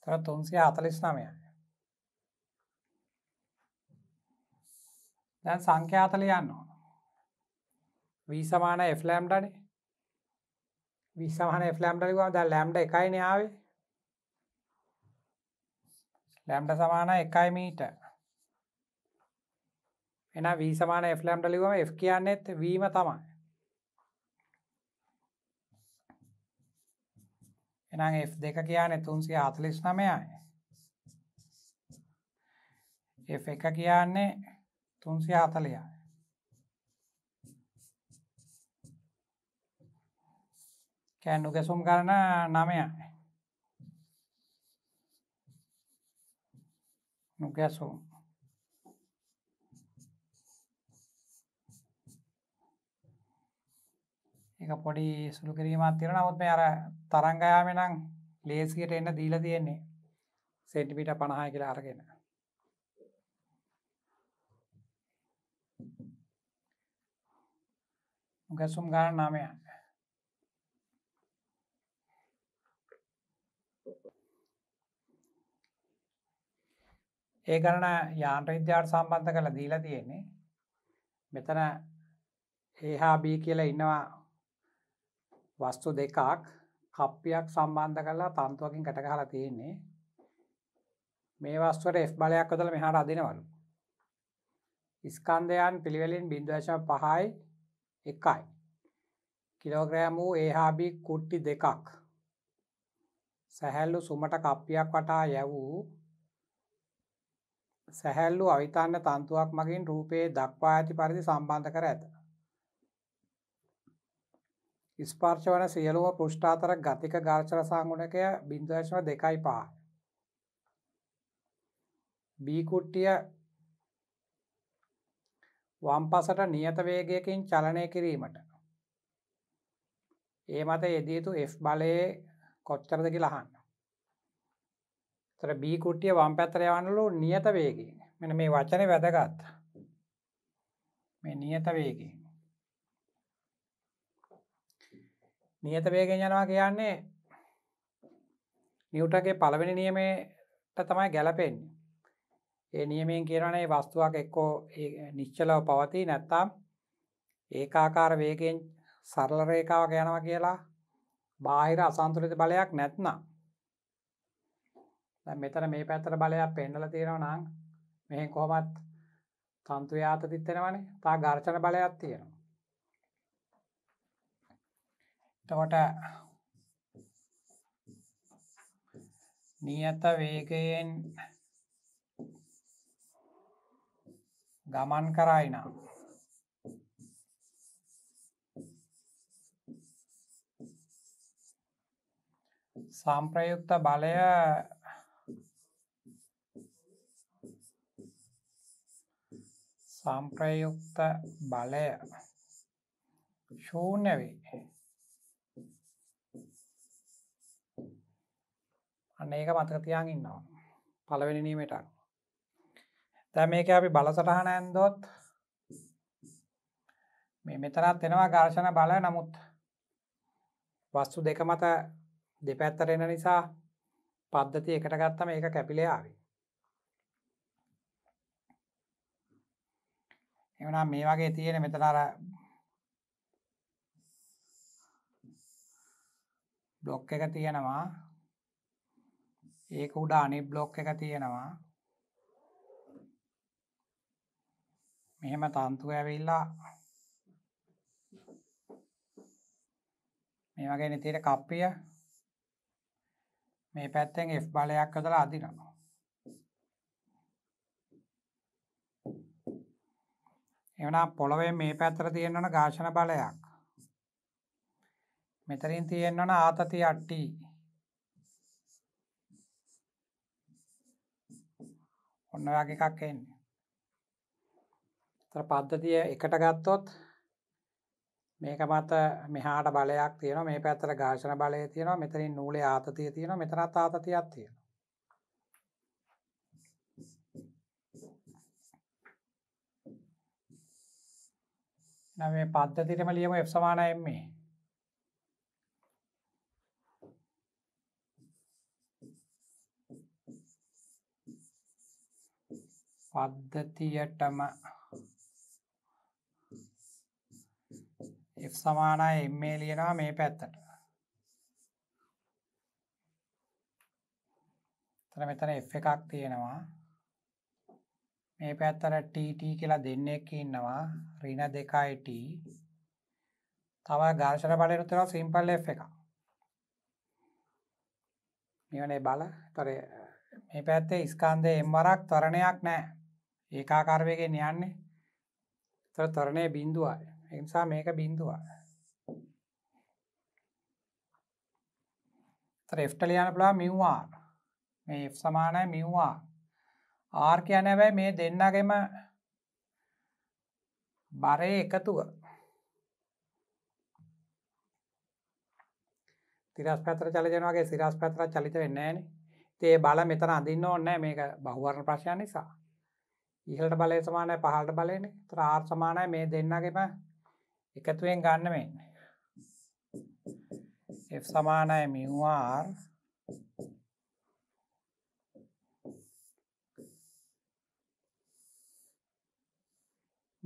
තර තුන්සිය අතලිස් නමයයි දැන් සංඛ්‍යාතල යන්න ඕන වී සමාන එෆලෑම්ඩනේ වී සමාන එෆලෑම්ඩලිවා ද ලෑම්ඩ එකයින ආවේ ලෑම්ඩ සමාන එකයි මීට එන වී සමාන එෆලෑම්ඩලිවම එ කියන්නෙත් වීම තමයි එනම් F දෙක කියන්නේ තුන්සිය අතලිස් නමයයි F එක කියන්නේ තුන්සිය හතලයා කෑන්නු ගැසුම් කරන නමයයි නුගැසුම් එක පොඩි සුළු කිරීමත් තිර නමුත් මේ අර තරංගයාමනම් ලේසියට එන්න දීල තියෙන්නේ සෙටිපිට පණහා කියලා අරගෙන උගැසුම් ගාන නාමය ඒ කරන යාන්ත්‍ර විද්‍යාට සම්බන්ධ කළ දීලා තියෙන්නේ මෙතන ඒහා බී කියලා ඉන්නවා වස්තු දෙකක් කප්පියක් සම්බන්ධ කරලා තන්තුවකින් කටගහලා තියෙන්නේ මේ වස්තුවට F බලයක් වදල මෙහාට අදිනවලු ස්කන්ධයන් පිළිවෙලින් බින්දුවශ පහයි එකයි කිලෝග්‍රෑම් වූ ඒහාබි කුට්ටි දෙකක් සැහැල්ලු සුමට කප්පියක් වටා යැවූ සැහැල්ලු අවිතන්න තන්තුවක් මගින් රූපයේ දක්වා ඇති පරිදි සම්බන්ධ කර ඇත. ස්පර්ශ වන සියලුව පෘෂ්ඨාතර ගතික ගාර්චර සංගුණකය බින්දුවශව දෙකයි පා. බීකුට්ටිය වම්පසට නියත වේගයකින් චලනය කිරීමට. ඒ මත එදීතු F බලයේ කොච්චරද කියලහන්න. තර බීකුට්ටිය වම් පැත්තරයවන්නලු නියත වේගී මෙන මේ වචන වැදගත් මේ නියත වේගී. නියත වේගෙන් යනවා කියන්නේ නිියුටගේ පළවෙනි නියමේට තමයි ගැලපෙන්නේ ඒ නියමයෙන් කියනවනේ වස්තුවක් එක්කෝ නිශ්චලව පවතී නැත්තම් ඒකාකාර වේගෙන් සරල රේඛාවක යනවා කියලා බාහිර අසන්තුලිත බලයක් නැත්නම් දැන් මෙතන මේ පැත්තට බලයක් පෙන්නලා තියෙනවා නම් මෙහෙන් කොහොමත් තන්තු යාත දිත්තෙනවනේ තා ඝර්ෂණ බලයක් තියෙනවා එතකොට නියත වේගයෙන් ගමන් කරයි නම් සම්ප්‍රයුක්ත බලය සම්ප්‍රයුක්ත බලය ශූන්‍ය වේ අන්න ඒක මතක තියාගෙන ඉන්නවා පළවෙනි නියමයට අනුව දැ මේක අපි බලසටහන ඇන්දොත් මේ මෙතරත් එෙනවා ගර්ශන බල නමුත් වස්තු දෙක මත දෙපැත්තරෙන නිසා පද්ධති එකට ගත්තම ඒක කැපිලයාාවි එමනම් මේ වගේ තියෙන මෙතනර බ්ලොක් එක තියෙනවා ඒක උඩා අනි බ්ලොක් එක තියෙනවා මෙහෙම තන්තු ඇවිල්ලා මේ වගේ නිතියට කප්පිය මේ පැත්තෙන් F බලයක් යොදලා අදිනවා. එවනම් පොළවේ මේ පැත්තට තියෙනවන ඝාෂණ බලයක්. මෙතරින් තියෙනවන ආතති අට්ටි. ඔන්න වගේ එකක් එන්නේ. තර පද්ධතිය එකට ගත්තොත් මේක මත මෙහාට බලයක් තියෙන මේ පැත්තර ගාශන බලය තියෙනවා මෙතරින් නූලේ ආතතිය තියෙන මෙතරත් ආතතියක් තියෙන නැවේ පද්ධතිටම ලියම එ සමාන එන්නේ පද්ධතියටම F සමානයි MA ලියනවා මේ පැත්තට. එතන මෙතන F එකක් තියෙනවා. මේ පැත්තට TT කියලා දෙන්නෙක් ඉන්නවා. ඍණ 2යි T. තව ඝර්ෂණ බලයට තියෙනවා සිම්පල් F එකක්. මේවනේ බල. ඒතර මේ පැත්තේ ස්කන්ධේ M වරක් ත්වරණයක් නැහැ. ඒකාකාර වේගයෙන් යන්නේ. ඒතර ත්වරණයේ බිඳුවයි. ඒ නිසා මේක බිඳුවා. තර Fට ලියන්න පුළුවන් μ r. මේ F සමානයි μ r. r කියන්නේ හැබැයි මේ දෙන්නගෙම බරේ එකතුව. තිරස් පැතර චලිතන වගේ සිරස් පැතර චලිත වෙන්නේ නැහැ නේ. ඒ බල මෙතන අඳින්න ඕනේ නැහැ මේක බහුවර්ණ ප්‍රශ්නය නිසා. ඉහළට බලය සමානයි පහළට බලයනේ. ඒතර r සමානයි මේ දෙන්නගෙම එකතුවෙන් ගන්න මෙන්න F සමානයි මිවාර්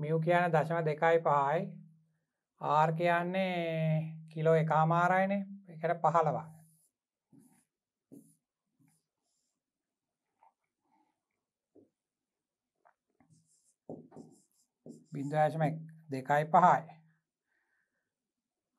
මියු කියන දශම දෙකයි පහයි ආර් කියන්නේ කිලෝ එකමාරයිනේ එකට පහළවා බින්දුවශම දෙකයි පහයි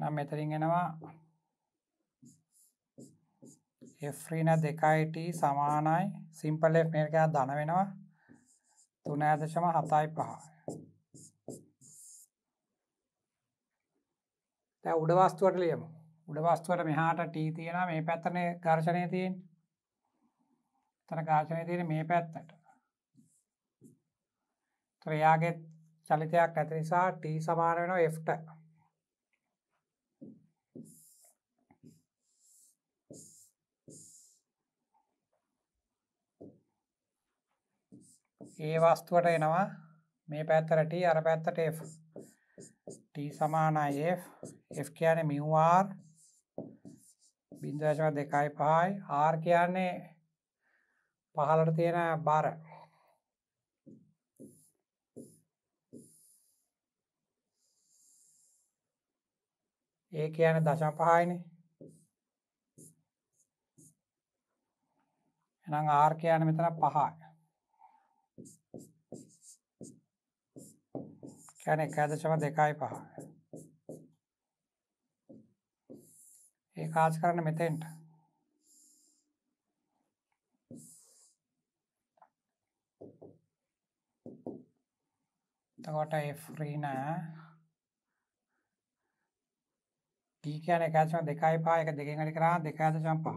නම් මෙතරින් එනවා එ්‍රීන දෙකයිට සමානයි සිම්පල් එ මේකයා දන වෙනවා තුනෑදශම හතයි පහ තැ උඩවස්තුවට ලියමු උඩවස්තුවට මෙහාට ටී තියෙන මේ පැත්තන ගර්ශනය තියෙන් තන ගාශනය තියෙන මේ පැත්තට ත්‍රයාගේ චලිතයක් ඇති නිසා ටී සමාන වෙන එ්ට ඒ වස්තුවට එනවා මේ පැත්තට T අර පැත්තට F T සමානයි F F කියන්නේ mu R බින්දුව දශම දෙකයි පහයි R කියන්නේ පහළට තියෙන බර ඒ කියන්නේ දශම පහයිනේ එහෙනම් R කියන්නේ මෙතන පහයි කියන්නේ 1.25. ඒක ආස් කරන්න මෙතෙන්ට. එතකොට F ඍණ D කියන්නේ 1.25 එක දෙකෙන් වැඩි කරා 2.5.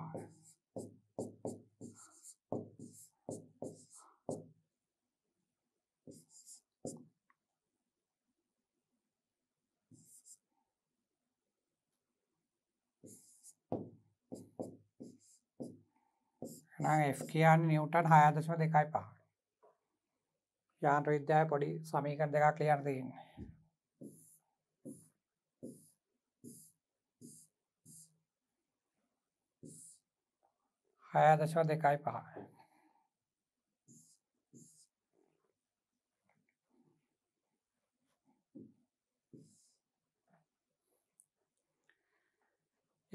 නම් F කියන්නේ නිව්ටන් 6.25. යාන්ත්‍ර විද්‍යාවේ පොඩි සමීකරණ දෙකක් ලියන්න තියෙන්නේ. හය දශව දෙකයි පහ.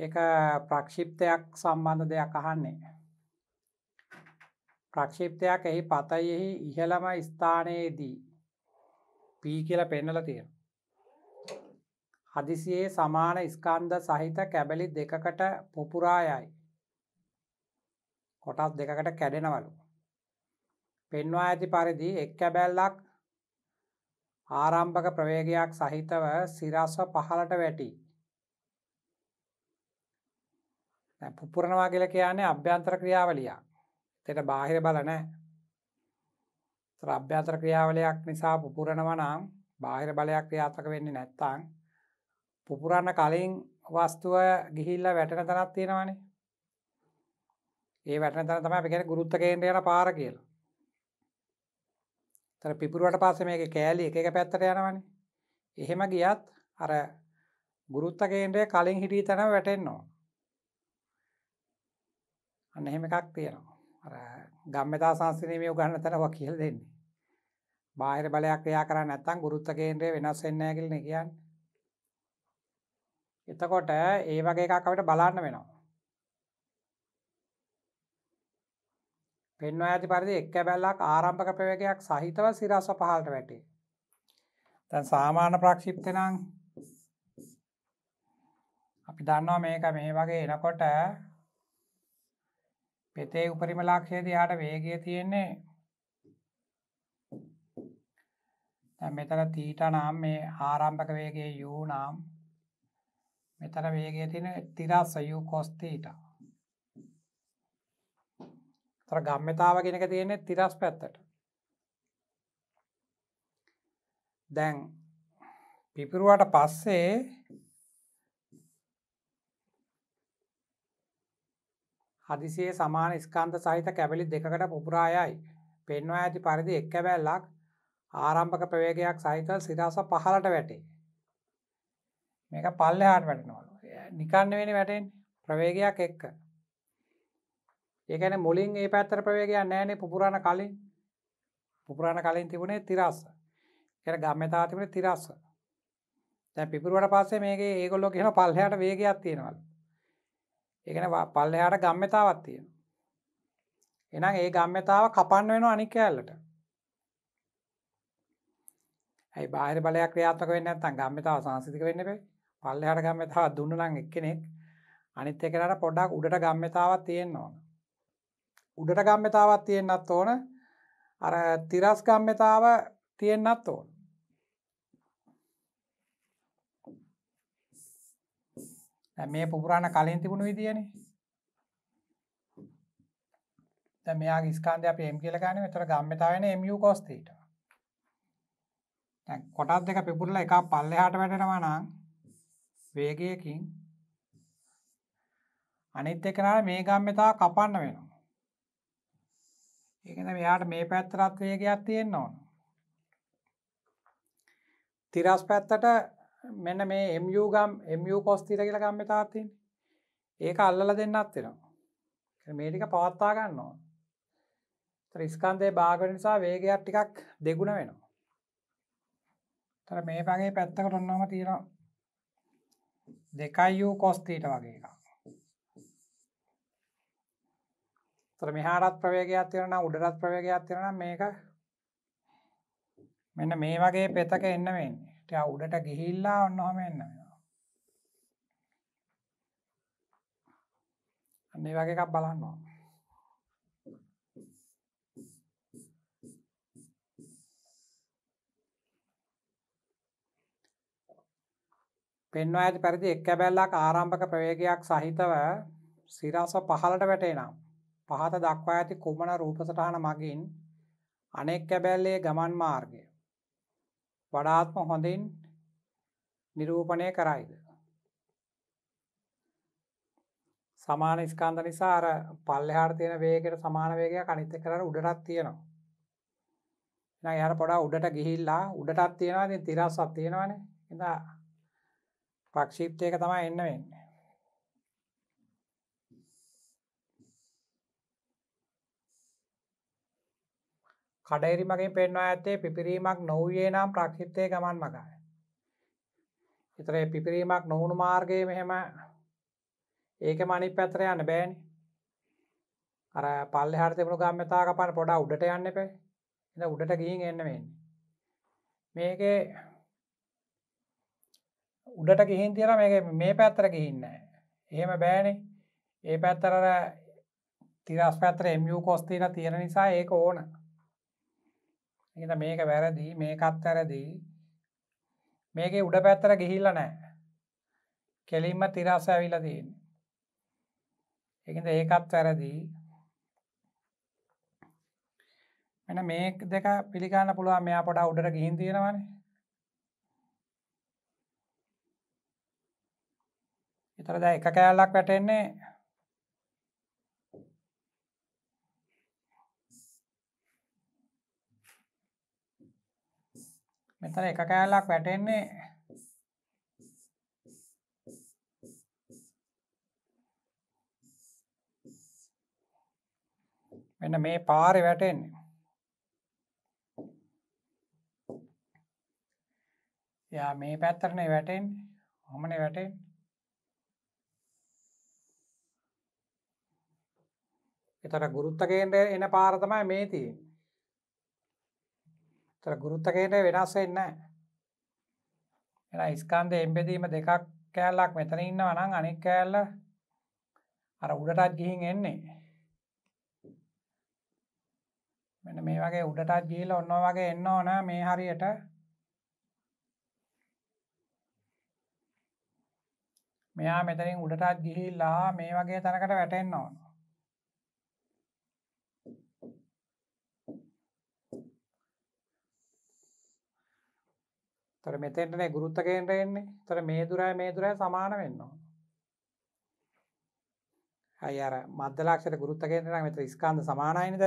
ඒක ප්‍රක්ෂිප්තයක් සම්බන්ධ දෙයක් අහන්නේ. ප්‍රක්ෂිප්තයක් එහි පතයෙහි ඉහළම ස්ථානයේදී පී කියල පෙන්නල තියෙන. හදිසියේ සමාන ස්කන්ද සහිත කැබලි දෙකකට පුපුරායයි. කොටස් දෙකකට කැඩෙනවලු. පෙන්වා ඇති පරිදි එක් කැබැල්ලක් ආරම්භක ප්‍රවේගයක් සහිතව සිරස්ව පහලට වැටි. පුපුරනවා කියල කියන්නේ අභ්‍යන්තර ක්‍රියාවලියක්. තෙට බාහිර බල නෑ ්‍රභ්‍යන්ත්‍ර ක්‍රියාවලයක් නිසා පුපුරණව නම් බාහිර බලයක් ක්‍රියාතක වෙන්නේ නැත්තං පුපුරන්න කලින් වස්තුව ගිහිල්ල වැටන තනත් තියෙනවානේ ඒ වැටන තන තම පිෙන ගුරුත්තකේන්ද්‍රයට පාර කියලා තර පිපුරුවට පස්ස මේක කෑලි එක පැත්තට යනවනි එහෙම ගියත් අර ගුරුත්තකේන්ද්‍රය කලින් හිටී තැන වැටෙන්නවා අන්න එහෙම එකක් තියෙනවා ගම්මතා සංස්ථනය මේ ගන්න තැනවා කියල දෙන්නේ බාහිර බලයක් ක්‍රියා කරන්න ඇත්තන් ගුරුත්ත කේන්ද්‍රය වෙනස් වෙන්නෑ කියලන කියන්න එතකොට ඒ වගේ එකක්කට බලන්න වෙනවා පෙන්වා ඇති පරිදි එක්ක බැල්ලක් ආරම්භක ප්‍රවකයක් සහිතව සිරස්ව පහලට වැටේ තැන් සාමාන්‍ය ප්‍රක්ෂිප්තනං අපි දන්නවා මේක මේ වගේ එනකොට පෙතේ උපරිම ලක්ෂයේදී යාට වේගය තියෙන්නේ දැන් මෙතන තීටා නම් මේ ආරම්භක වේගයේ u නම් මෙතන වේගය තියෙන තිරස u cos තීටා. තර ගම්මතාව කියන එක තියෙන්නේ තිරස් පැත්තට. දැන් පිපිරුවාට පස්සේ හදිසියේ සමාන ස්කන්ධ සහිත කැබලි දෙකට පුපුරායයි. පෙන්වා ඇති පරිදි එක් කැබැල්ලක් ආරම්භක ප්‍රවේගයක් සහිත සිරස පහලට වැටේ. මේක පල්ල හාට වැටනවලු. නිකන්න වෙන වැටෙන් ප්‍රවේගයක් එක්ක. ඒකන මුලින් ඒ පැත්තර ප්‍රවේගයක් නෑනේ පුපුරණ කලින් පුපුරණ කලින් තිබුණේ තිරස්ස. කර ගම්මතා තිබුණ තිරස්ස. තැ පිපුරුවට පස්සේ මේක ඒගොල්ලො කියෙන පල්හට වේගයක් තියෙනවලු. ඒකන පල්ලයාට ගම්මතාවත් තියෙන එනම් ඒ ගම්මතාව කපන්න වෙන අනික ඇල්ලට ඇයි බාහිර බලයක් ක්‍රියාත්මක වෙන්න ඇත්තන් ගම්මතාව සංසිතික වෙන්න බේ පල්ලයාට ගම්මතාව දුන්නනම් එක්කෙනෙක් අනිත් එකනට පොඩක් උඩට ගම්මතාවත් තියෙන්න ඕන උඩට ගම්මතාවත් තියෙන්න්නත් ඕන අර තිරස් ගම්මතාව තියෙන්න්නත් ඕන මේ පුපුරාණ කලින් තිබුණු විදියන මෙයා ස්කාන්ද අප එම් කියලගන මෙතර ගම්මතාවන එමු කෝස්තට කොටත් දෙක පිපුරල එක පල්ල හට වැටෙනවා නම් වේගයකින් අනිත් එකනට මේ ගම්මතා කපන්න වෙනවා ඒකන මෙයාට මේ පැත්තරත් වේගයක් තියෙන්න්න ඕන තිරස් පැත්තට මෙන්න මේ MU ගම් MU කොස්තිර කියලා ගම්ම තාත්තින් ඒක අල්ලල දෙන්නත් වෙනවා මේටික පවත්තා ගන්නවා ත්‍රිස්කන්දය භාග නිසා වේගයක් ටිකක් දෙගුණ වෙනවා තර මේ පගේ පැත්තකට ඔන්නම තියෙන දෙකයියූ කොස්තීට වගේ එක තර මෙහාරත් ප්‍රවේගයක් තිරෙන උඩරත් ප්‍රවේගයක් තිරෙන මේක මෙන්න මේ වගේ පෙතක එන්න වෙන්නේ එයා උඩට ගිහිල්ලා ඔන්නෝම එන්න වෙනවා. අන්න ඒ වගේ එකක් බලන්න ඕන. පෙන්වා ඇති පැරිදි එක් කැබැල්ලක් ආරම්භක ප්‍රවේගයක් සහිතව සිරස පහලට වැටේනම්. පහත දක්වා ඇති කුමන රූපසටහන මගින් අනෙක් කැබැල්ලේ ගමන් මාර්ගය. වඩාත්ම හොඳින් නිරූපණය කරයිද. සමාන ස්කන්ධ නිසා අර පල්ලෙහාට තියෙන වේගයට සමාන වේගයක් අනිත් එක්කලා උඩටත් තියෙනවා. එහෙනම් යාර පොඩා උඩට ගිහිල්ලා උඩටත් තියෙනවා ඉතින් තිරස්සක් තියෙනවනේ. එහෙනම් ප්‍රක්ෂිප්තයක තමයි එන්න වෙන්නේ. කඩයිරිමකින් පෙන්වා ඇත්තේ පිපිරීමක් නොවයේ නම් ප්‍රක්ෂිත්තය ගමන් මකයි. ඉතරේ පිපිරීමක් නොවුණු මාර්ගය මෙහෙම ඒක මනි පැතර යන්න බෑනි අර පල්ල හර තිබුණු ගම්මතාක පන පොඩා උඩට යන්න පේ එඳ උඩට ගීන් එන්න වෙන්න මේක උඩට ගිහින් තියෙන මේ මේ පැත්තර ගිහින්න එහෙම බෑනේ ඒ පැත්තර තිරස් පැත්තර එමියූ කොස්තින තියෙන නිසා ඒක ඕන එකද මේක වැරදි මේකත් වැරදි මේකේ උඩ පැත්තර ගිහිල්ල නෑ කෙලින්ම තිරස ඇවිල තියෙන් එකද ඒකත් වැරදි මෙන මේ දෙක පිළිකාන්න පුළුවන් මෙයා පොඩා උඩට ගිහින් තියෙනවනේ එතර ද එක කෑල්ලක් වැටෙන්නේ මෙතන එක කෑල්ලක් වැටෙන්නේ මෙන්න මේ පාරේ වැටෙන්නේ යා මේ පැත්තරනේ වැටෙන්නේ හොමනේ වැටෙන්නේ එතර ගුරුත්ත කේන්ද්‍රය එන පාර තමයි මේ තියෙන්නේ තර ගුරුත්තකයට වෙනස් වෙන්න එන ස්කන්ද එම්බෙදීම දෙකක් කෑල්ලක් මෙතන ඉන්න වනං අනෙක් කෑල්ල අර උඩටත් ගිහින් එන්නේ මෙන මේ වගේ උඩටත් ගීල ඔන්න වගේ එන්න ඕන මේ හරියට මෙයා මෙතනින් උඩටත් ගිහිල්ලා මේ වගේ තැනකට වැටෙන්න ඕන තොර මෙතෙන්ටනේ ගුරුත්ත කේන්ද්‍රයෙන්නේ තොර මේ දුරයි මේ දුරයි සමාන වෙන්නවා අයි අර මධ්‍යලාක්ෂයට ගුරුත්ත කේන්ද්‍රයක් මෙතන ස්කන්ධ සමානයිනද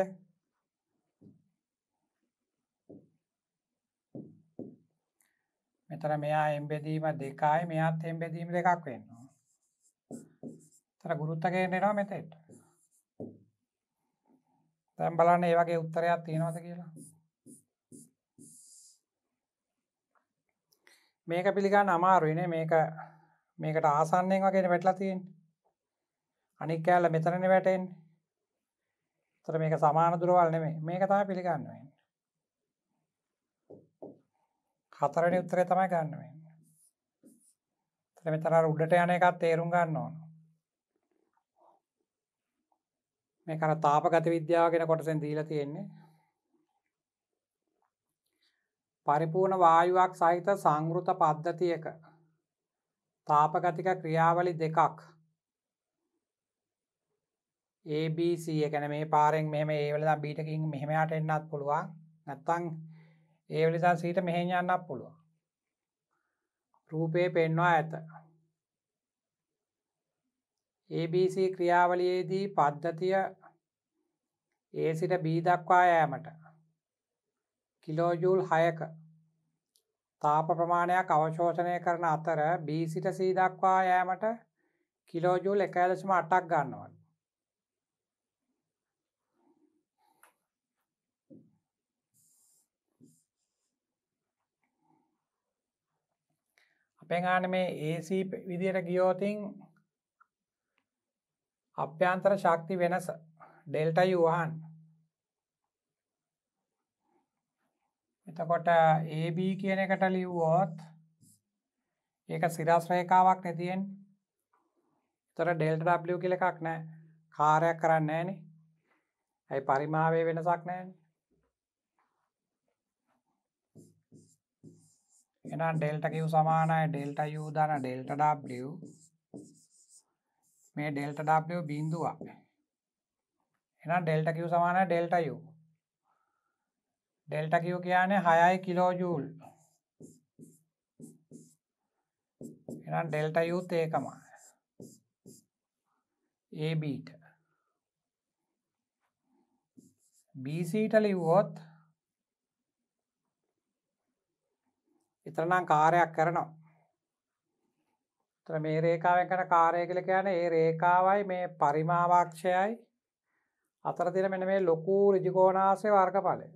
මෙතන මෙයා එම්බෙදීම දෙකයි මෙයාත් එම්බෙදීම දෙකක් වෙන්නවා තර ගුරුත්ත කේන්ද්‍රයනවා මෙතෙන්ට දැන් බලන්න ඒ වගේ උත්තරයක් තියෙනවද කියලා මේක පිළිගන්න අමාරුයින මේක මේකට ආසන්නයෙන් වගේෙන වැටලතියෙන් අනික් කෑල්ල මෙතරන වැටෙන් තර මේක සමාන දුරවල් නෙමේ මේක තම පිළිගන්නුවෙන් හතරණ උත්තරේ තමයි ගන්නුවෙන් තර මෙතර උඩට යන එකත් තේරුම් ගන්න ඕන මේ කර තාපගත විද්‍යාවගෙන කොටසෙන් දීලා තියෙන්නේ පරිපූර්ණ වායුවක් සහිත සංගෘත පද්ධතියක තාපගතික ක්‍රියාවලි දෙකක් ABC එකන මේ පාරෙන් මෙම ඒවලදා බීටකින් මෙහෙමයාට එන්නත් පුළුවන් නැත්තං ඒවලිදා සීට මෙහෙන් යන්නක් පුළුවන් රූපය පෙන්වා ඇත ABC ක්‍රියාවලියේදී පද්ධතිය ඒ සිට බීදක්වා යෑමට කිලෝජූල් හයක තාප ප්‍රමාණයක් අවශෝෂණය කරන අතර බී සිට සී දක්වා යෑමට කිලෝජූල් එකදශම අටක් ගන්නවන්. අපෙන් මේ AC විදියට ගියෝතින් අභ්‍යන්තර ශක්ති වෙනස ඩෙල්ටයුහන් එතකොට AB කියන එකට ලිව්වොත් ඒක සිරස් රේඛාවක් නේ තියෙන්නේ. ඒතර ඩෙල්ටා W කියලා එකක් නැහැ. කාර්යයක් කරන්නේ නැහනේ. ඒ පරිමාවයේ වෙනසක් නැහනේ. එහෙනම් ඩෙල්ටා Q සමානයි ඩෙල්ටා U ධන ඩෙල්ටා W මේ ඩෙල්ටා W බිඳුවක්. එහෙනම් ඩෙල්ටා Q සමානයි ඩෙල්ටා U. ඩෙල්ට කිව් කියන්නේ හයයි කිලෝජූල් එනම් ඩෙල්ට යුත් ඒකම ඒබීට බීසීට ලිව්වොත් ඉතරනම් කාරයක් කරනවා තර මේ රේකාවෙන් කන කාරය කල කියන ඒ රේකාවයි මේ පරිමාවක්ෂයයි අතර තින මෙන මේ ලොකු රජිකෝනාසය වර්ග පලේ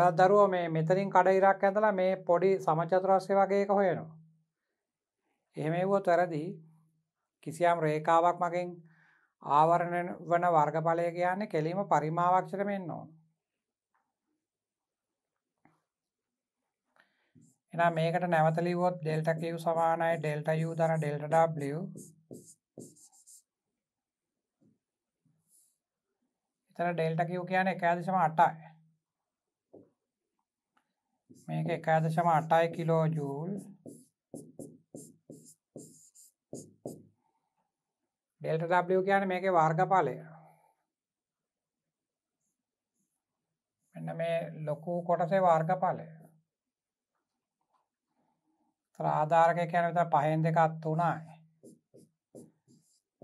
ගොඩක් දරුව මේ මෙතරින් කඩ ඉරක් ඇඳලා මේ පොඩි සමචතරස්ය වගේක හොයනවා. එහෙම වුවොත් වැරදි කිසියම් රේකාවක් මගින් ආවරණ වන වර්ගඵලය කියන්නේ කෙලීම පරිමාවක්ෂර මෙන්න ඕන. එනම් මේකට නැවතලිවොත් ඩෙල්ට කිව් සමානයි ඩෙල්ට යු දන ඩෙල්ට ඩ එතන ඩෙල්ට කිව් කියන එක ඇදශම අටයි මේක එකය දශම අටයි කිලෝ ජූල් ඩෙල්ට ඩබ්ලිය කියන මේක වර්ගඵලය මෙන්න මේ ලොකු කොටසේ වර්ගඵලය ආධාරක කියන විතර පහෙන් දෙකත් තුනයි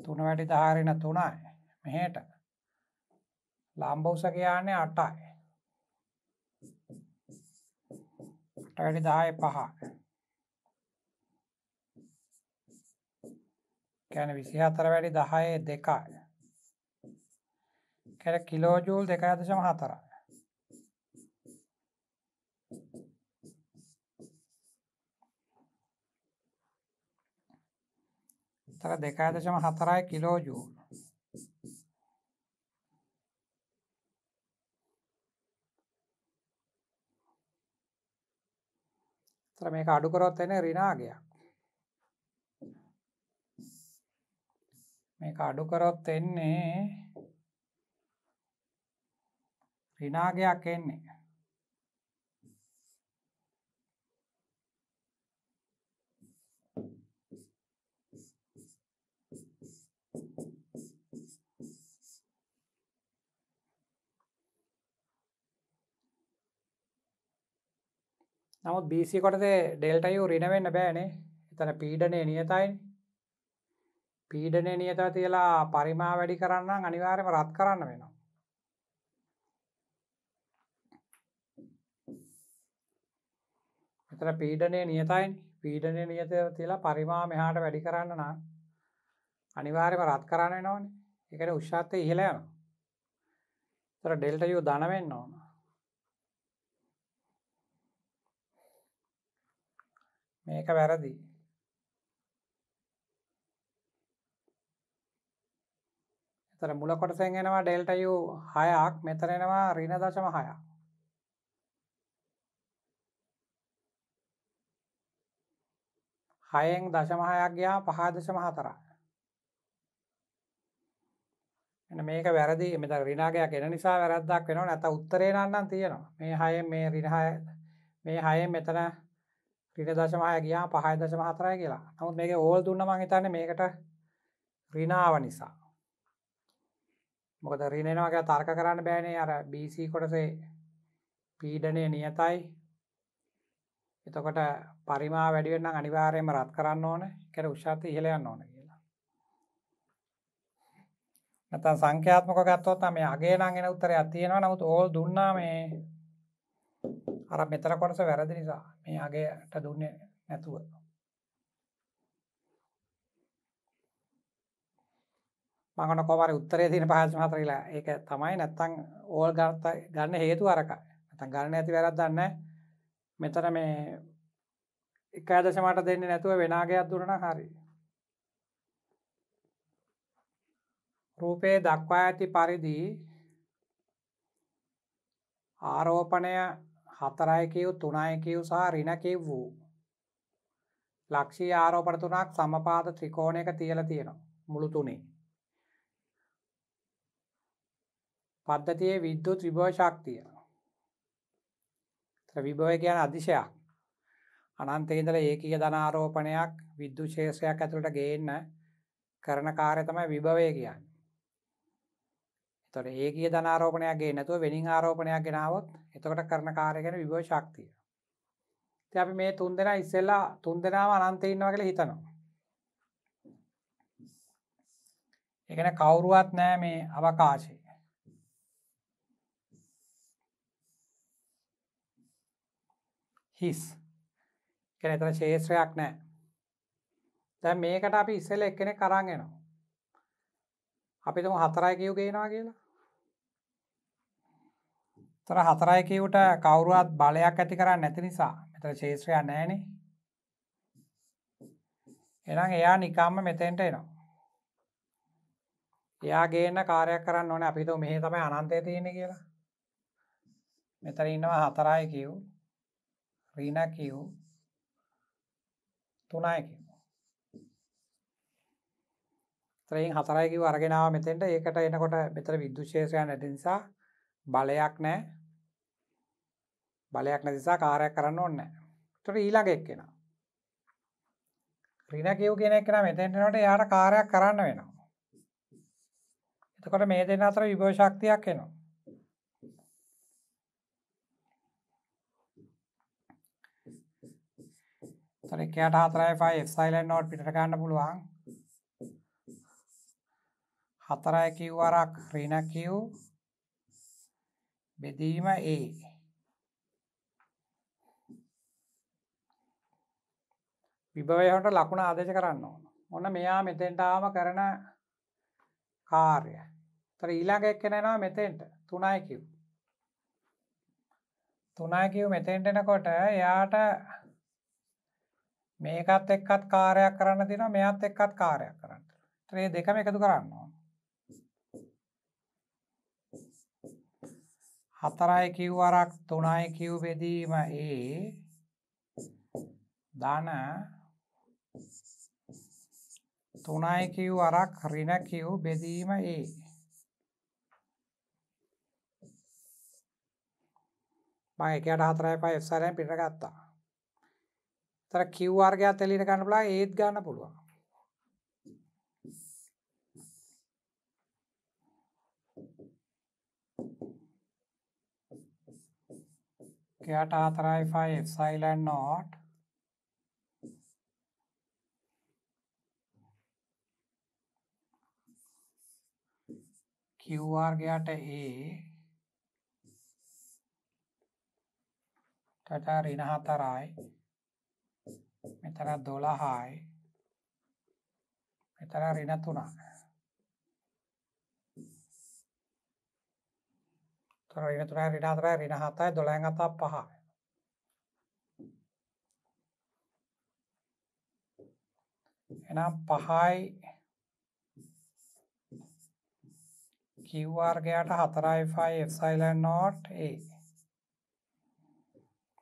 තුන වැඩි දහරින තුනයි මෙහෙට ලම්බවස කියන්නේ අටයි අටවැනි දහය පහ කැන විසි හතර වැඩි දහයේ දෙකයි කැර කිලෝජූල් දෙකයි දශම හතරයි තර දෙකයි දශම හතරයි කිලෝජූල් තර මේක අඩුකරොත් එන රිනාගයක් මේක අඩුකරොත් එන්නේ රිනාගයක් එන්නේ නමුත් බීසිකොටද ඩෙල්ටයු රිනවෙන්න බෑනේ එතන පීඩනය නියතයි පීඩනය නියත තියලා පරිමා වැඩි කරන්න අනිවාර්යම රත් කරන්න වෙනවා එතන පීඩනය නියතයින් පීඩනය නියත තියලා පරිමා මෙහාට වැඩි කරන්න නම් අනිවාර්යම රත් කරන්න නෝන එකට උෂ්ෂත්තය ඉහලයන තර ඩෙල්ටයු දනවෙන්න ඕන මේක වැරදි එතර මුල කොටසෙන් එනවා ඩෙල්ට යු හයක් මෙතර එනවා රින දශම හයක් හයෙන් දශමහයක් ගයා පහදශම හතර එන මේක වැරදි මෙත රිනාගයක් එන නිසා වැරද්දක් වෙනවා නැත උත්තරේ නන්නම් තියෙනවා මේ හය මේ රිනහය මේ හයෙන් මෙතන ක්‍රීන දශමහය ගියා පහය දශම හතරය කියලා නමුත් මේක ඕල් දුන්න මං හිතන්න මේකට රිනාව නිසා මොකද රිනෙනවාගේ තර්ක කරන්න බෑනේ අර BC කොටසේ පීඩනය නියතයි එතකොට පරිමා වැඩිවෙන්න අනිවාරයම රත් කරන්න ඕන කර උෂාත ඉහලයන්න ඕන කියලා නැතන් සංඛ්‍යාත්මක ගත්තොත් මේ අගේ නංගෙන උත්තරයක් තියෙනවා නමුත් ඕල් දුන්නා මේ අර මෙතර කොටස වැරදි නිසා මේ අගේට දුන්නේ නැතුව මගන කොමර උත්තරේ තින පහස මතරලා ඒක තමයි නැත්තං ඕල් ගත ගන්න හේතු අරක ඇතන් ගන්න ඇති වැරත් දන්න මෙතර මේ එක අදශමට දෙන්න නැතුව වෙනගයක් දුරන හරි රූපේ දක්වා ඇති පරිදි ආරෝපණය හතරයකව් තුනයකව් සහ රිනකිව් වූ ලක්ෂී ආරෝපරතුනක් සමපාද ත්‍රිකෝණයක තියල තියෙනවා මුළු තුනේ පද්ධතියේ විද්දු ත්‍රිභව ශක්තිය ත්‍රවිභව කියන අධිශයක් අනන්තේදල ඒකීය ධනාරෝපණයක් විද්දු ශේෂයක් ඇතුළට ගේන්න කරන කාරය තමයි විභවය කියන්න තොට ඒගේ ධනාරෝපනයක්ගේ නැතුව වෙනින් ආරෝපනයක් ගෙනාවත් එතකොට කරන කාරයගෙන විභෝ ශක්තිය ති අපි මේ තුන් දෙෙන ඉස්සෙල්ලා තුන් දෙෙනාව අනන්තඉන්නවා කියල හිතනවා එකන කවුරුවත් නෑ මේ අවකාශය හිස් කෙන එතන ශේත්‍රයක් නෑ දැ මේකට අපි ඉස්සෙල එක්කෙනෙ කරන්ගෙනවා අපිතුම හතරයි කියව ගේෙනවා කියලා තර හතරයි කියවට කවුරුවත් බලයක් ඇති කරන්න නැති නිසා මෙතර ශේත්‍රයා නෑන එනම් එයා නිකම්ම මෙතෙන්ට එනවා එයා ගේන්න කාරයක් කරන්න ඕන අපිතු මෙහ තමයි අනන්තය තියෙන කියලා මෙතර ඉන්නවා හතරයි කිව් රීන කිව් තුනායකිව ත්‍රයෙන් හතරයි කිව්ව අරගෙන ආව මෙතෙන්ට ඒකට එනකොට මෙතන විද්‍යුත් ක්ෂේත්‍රයක් නැති නිසා බලයක් නැහැ බලයක් නැති නිසා කාර්යයක් කරන්න ඕනේ නැහැ ඒතර ඊළඟ එක්කෙනා ඍණ කියව කෙනෙක් කෙනා මෙතෙන්ට එනකොට එයාට කාර්යයක් කරන්න වෙනවා එතකොට මේ දෙන්න අතර විභව ශක්තියක් එනවා එතකොට 1 8 4 5 එප්සයිලන් නෝඩ් පිටට ගන්න පුළුවන් හතරයි කිව්වරක් ඍණ කිව් බෙදීම A විභවයට ලකුණ ආදේශ කරන්න ඕන. ඔන්න මෙයා මෙතෙන්ට ආවම කරන කාර්ය. ඒතර ඊළඟ එක්කෙනා එනවා මෙතෙන්ට 3යි කිව්. 3යි කිව් මෙතෙන්ට එනකොට එයාට මේකත් එක්කත් කාර්යයක් කරන්න දෙනවා මෙයාත් එක්කත් කාර්යයක් කරන්න. ඒතර මේ දෙකම එකතු කරන්න ඕන. හතරයි කිව්වරක් තුනයි කිව් බෙදීම ඒ ධන තුනයි කිව් අරක් රින කිව් බෙදීම ඒ මම එකට හතරයි පහ එස්සරෙන් පිට ගත්තා. තර කිව් වර්ගයක් එළියට ගන්න බලා ඒත් ගන්න පුළුවන්. එයාට හතරයි ෆයි එෆ්සයිලන් නෝට් කිව්වාර්ගයාට ඒ කට රින හතරයි මෙතර දොළහයි මෙතර රින තුනා රින තුනයි රින හතරයි රින හතයි දොළහෙන් අතක් පහ එහෙනම් පහයි Q වර්ගයට 4i5 epsilon not a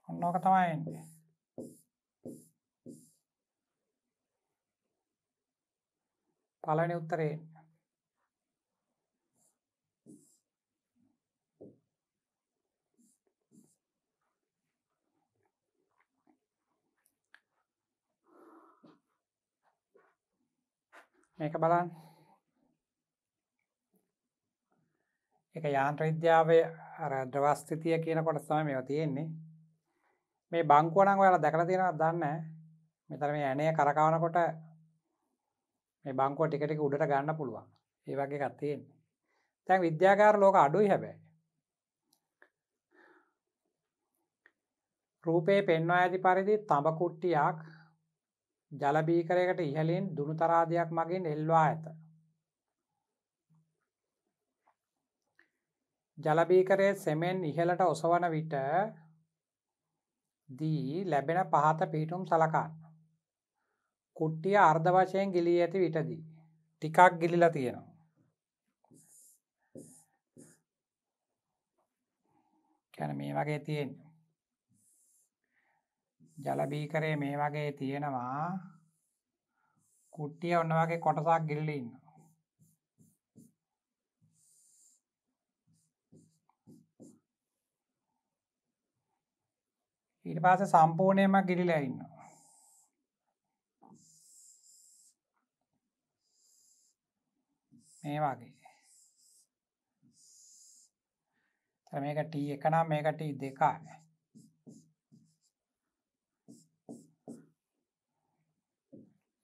ඔන්න ඔක තමයි එන්නේ පළවෙනි උත්තරේ එන්නේ මේක බලන් එක යාන්ත්‍ර විද්‍යාවේ ද්‍රවස්ථිතිය කියනකොට සම මෙව තියෙන්නේ මේ බංකුවනං ඔයාලා දැකලා තියෙනවත් දන්න මෙතර මේ ඇනය කරකාවනකොට මේ බංකුව ටිකටික උඩට ගන්න පුළුවන් ඒ වගේ ගත්තයෙන්නේ තැන් විද්‍යාකාර ලෝක අඩුයි හැබැයි රූපයේ පෙන්වා ඇති පරිදි තඹකුට්ටියක් ජලබීකරයකට ඉහලින් දුනු තරාදයක් මගින් එල්වා ඇත. ජලබීකරය සෙමෙන් ඉහලට ඔසවන විට දී ලැබෙන පහත පිහිටුම් සලකාන්න. කුට්ටිය අර්ධ වශයෙන් ගිලී ඇති විටදී. ටිකක් ගිලිලා තියෙනවා. කැන මේ වගේ තියෙන්නේ ජල බීකරේ මේ වගේ තියෙනවා කුට්ටිය ඔන්න වගේ කොටසක් ගිල්ලි ඉන්න ඊට පස්සේ සම්පූර්ණයෙන්ම ගිලිලා ඉන්නවා මේ වගේ මේක ටී එක නම් මේක ටී දෙකා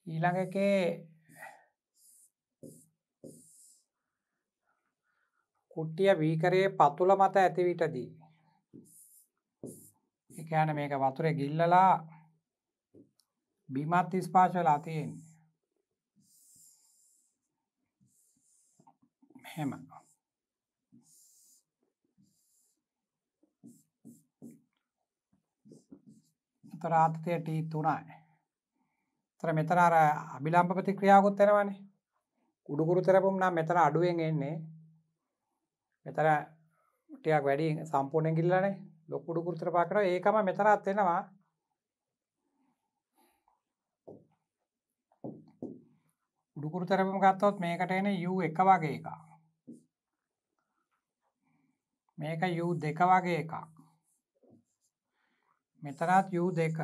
ඊළඟ එකේ කුට්ටිය වීකරයේ පතුල මත ඇති විටදී ඒ කියන්නේ මේක වතුරේ ගිල්ලලා බිමත් ස්පර්ශ වෙලා තියෙන්නේ මෙහෙම තරාත්තේ ටී තුනයි තර මෙතන අර අභිලාම්ප ප්‍රතික්‍රියාවකුත් වෙනවනේ උඩුකුරු තරපුම් නම් මෙතන අඩුවෙන් එන්නේ මෙතන ටයක් වැඩි සම්පූර්ණය ගිල්ලනේ ලොක්කුඩු කුෘතරපා කර ඒකම මෙතරත් වෙනවා උඩුකුරුතරපම ගත්තොත් මේකට එන යු එක වගේ එකක් මේක යු දෙක වගේ එකක් මෙතරත් යු දෙක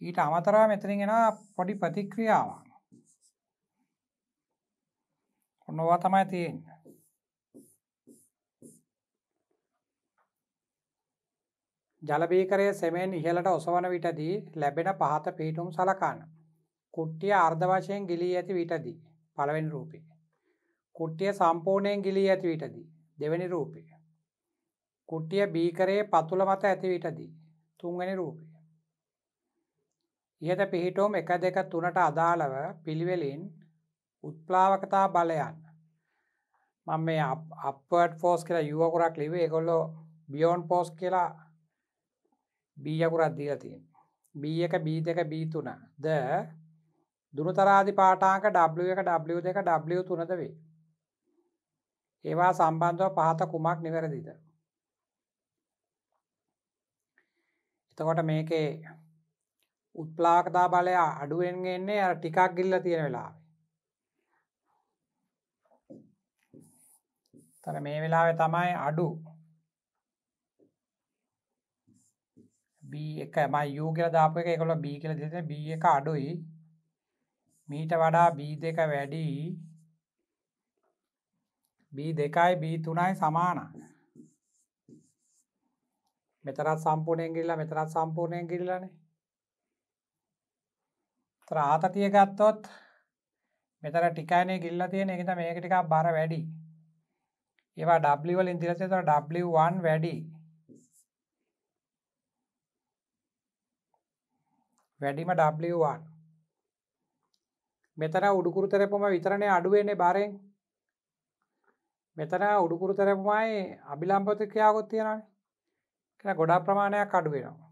ඊට අමතරා මෙතනින් එෙන පොඩි ප්‍රතික්‍රියාවක් ඔන්නවා තමයි තියෙන් ජලබීකරය සෙමෙන් ඉහලට ඔසවන විටදී ලැබෙන පහත පිහිටුම් සලකාන්න කුට්ටිය අර්ධ වශයෙන් ගිලී ඇති විටදී පළවෙනි රූපේ කුට්ටිය සම්පූර්ණයෙන් ගිලී ඇති විටදී දෙවැනි රූපය කුට්ටිය බීකරයේ පතුළ මත ඇති විටදී තුන්වැනි රූපය ඉහත පිහිටෝම් එක දෙක තුනට අදාළව පිළිවෙලින් උත්ප්ලාවකතා බලයන් මං මේ අපට ෆෝස් කියලා යුවකුරක් ලිවේ කොල්ලෝ බියෝන් පෝස් කියලා බීයකුරක් දීලතින් බී එක බී දෙක බීතුන ද දුරතරාධි පාටාක ඩ එක ඩ දෙක ඩ තුනද වේ ඒවා සම්බන්ධව පහත කුමක් නිවැරදිද එතකොට මේකේ උත්පලාකතා බලය අඩුවෙන් එන්නේ අ ටිකක් ගිල්ල තියෙන වෙලා තර මේ වෙලාව තමයි අඩු එක ම යූ කියල දාප එක කොළ බී කියල දෙන බ එක අඩුයි මීට වඩා බී දෙක වැඩි බී දෙකයි බී තුනයි සමාන මෙතරත් සම්පූර්ණයෙන් ගිල්ලා මෙතරත් සම්පූර්ණයෙන් ගිල්ලනේ ආතතිය ගත්තොත් මෙතර ටිකයිනේ ගිල්ල තියෙන එකත මේක ටිකක් බර වැඩි ඒවා ඩවල් ඉදිරසේ තර ඩ1 වැඩි වැඩිම ඩ1 මෙතන උඩුකුරුතරපම විතරණය අඩුවන්නේ බරෙන් මෙතන උඩුකුරුතරපමයි අභිලම්පතිකයාකොත් තියෙනන කියෙන ගොඩා ප්‍රමාණයක් අඩුවෙනවා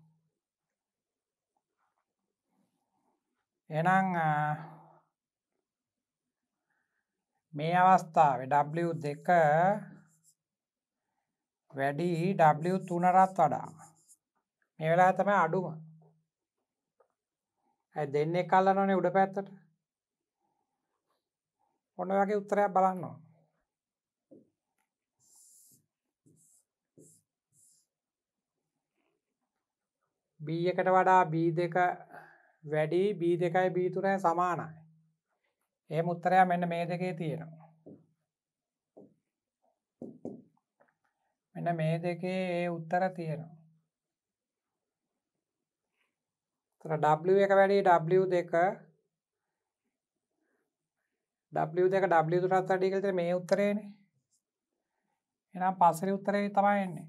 එනං මේ අවස්ථාව W දෙක වැඩි W තුනරත් වඩා මේ වෙලා තමයි අඩුම ඇ දෙන්නේ කල්ලනනේ උඩ පැත්තට ඔන්න වගේ උත්තරයක් බලන්නවා B එකට වඩා B දෙක වැඩි බී දෙකයි බීතුරය සමානයි ඒ මුත්තරයා මෙන්න මේ දෙකේ තියෙනවා මෙන්න මේ දෙකේ ඒ උත්තර තියෙනවා ඩ එක වැඩි ඩ දෙක ඩ දෙක ඩ තුරත් අඩිකල්ත මේ උත්තරේන එනම් පස්සර උත්තරේ තමයි එන්නේ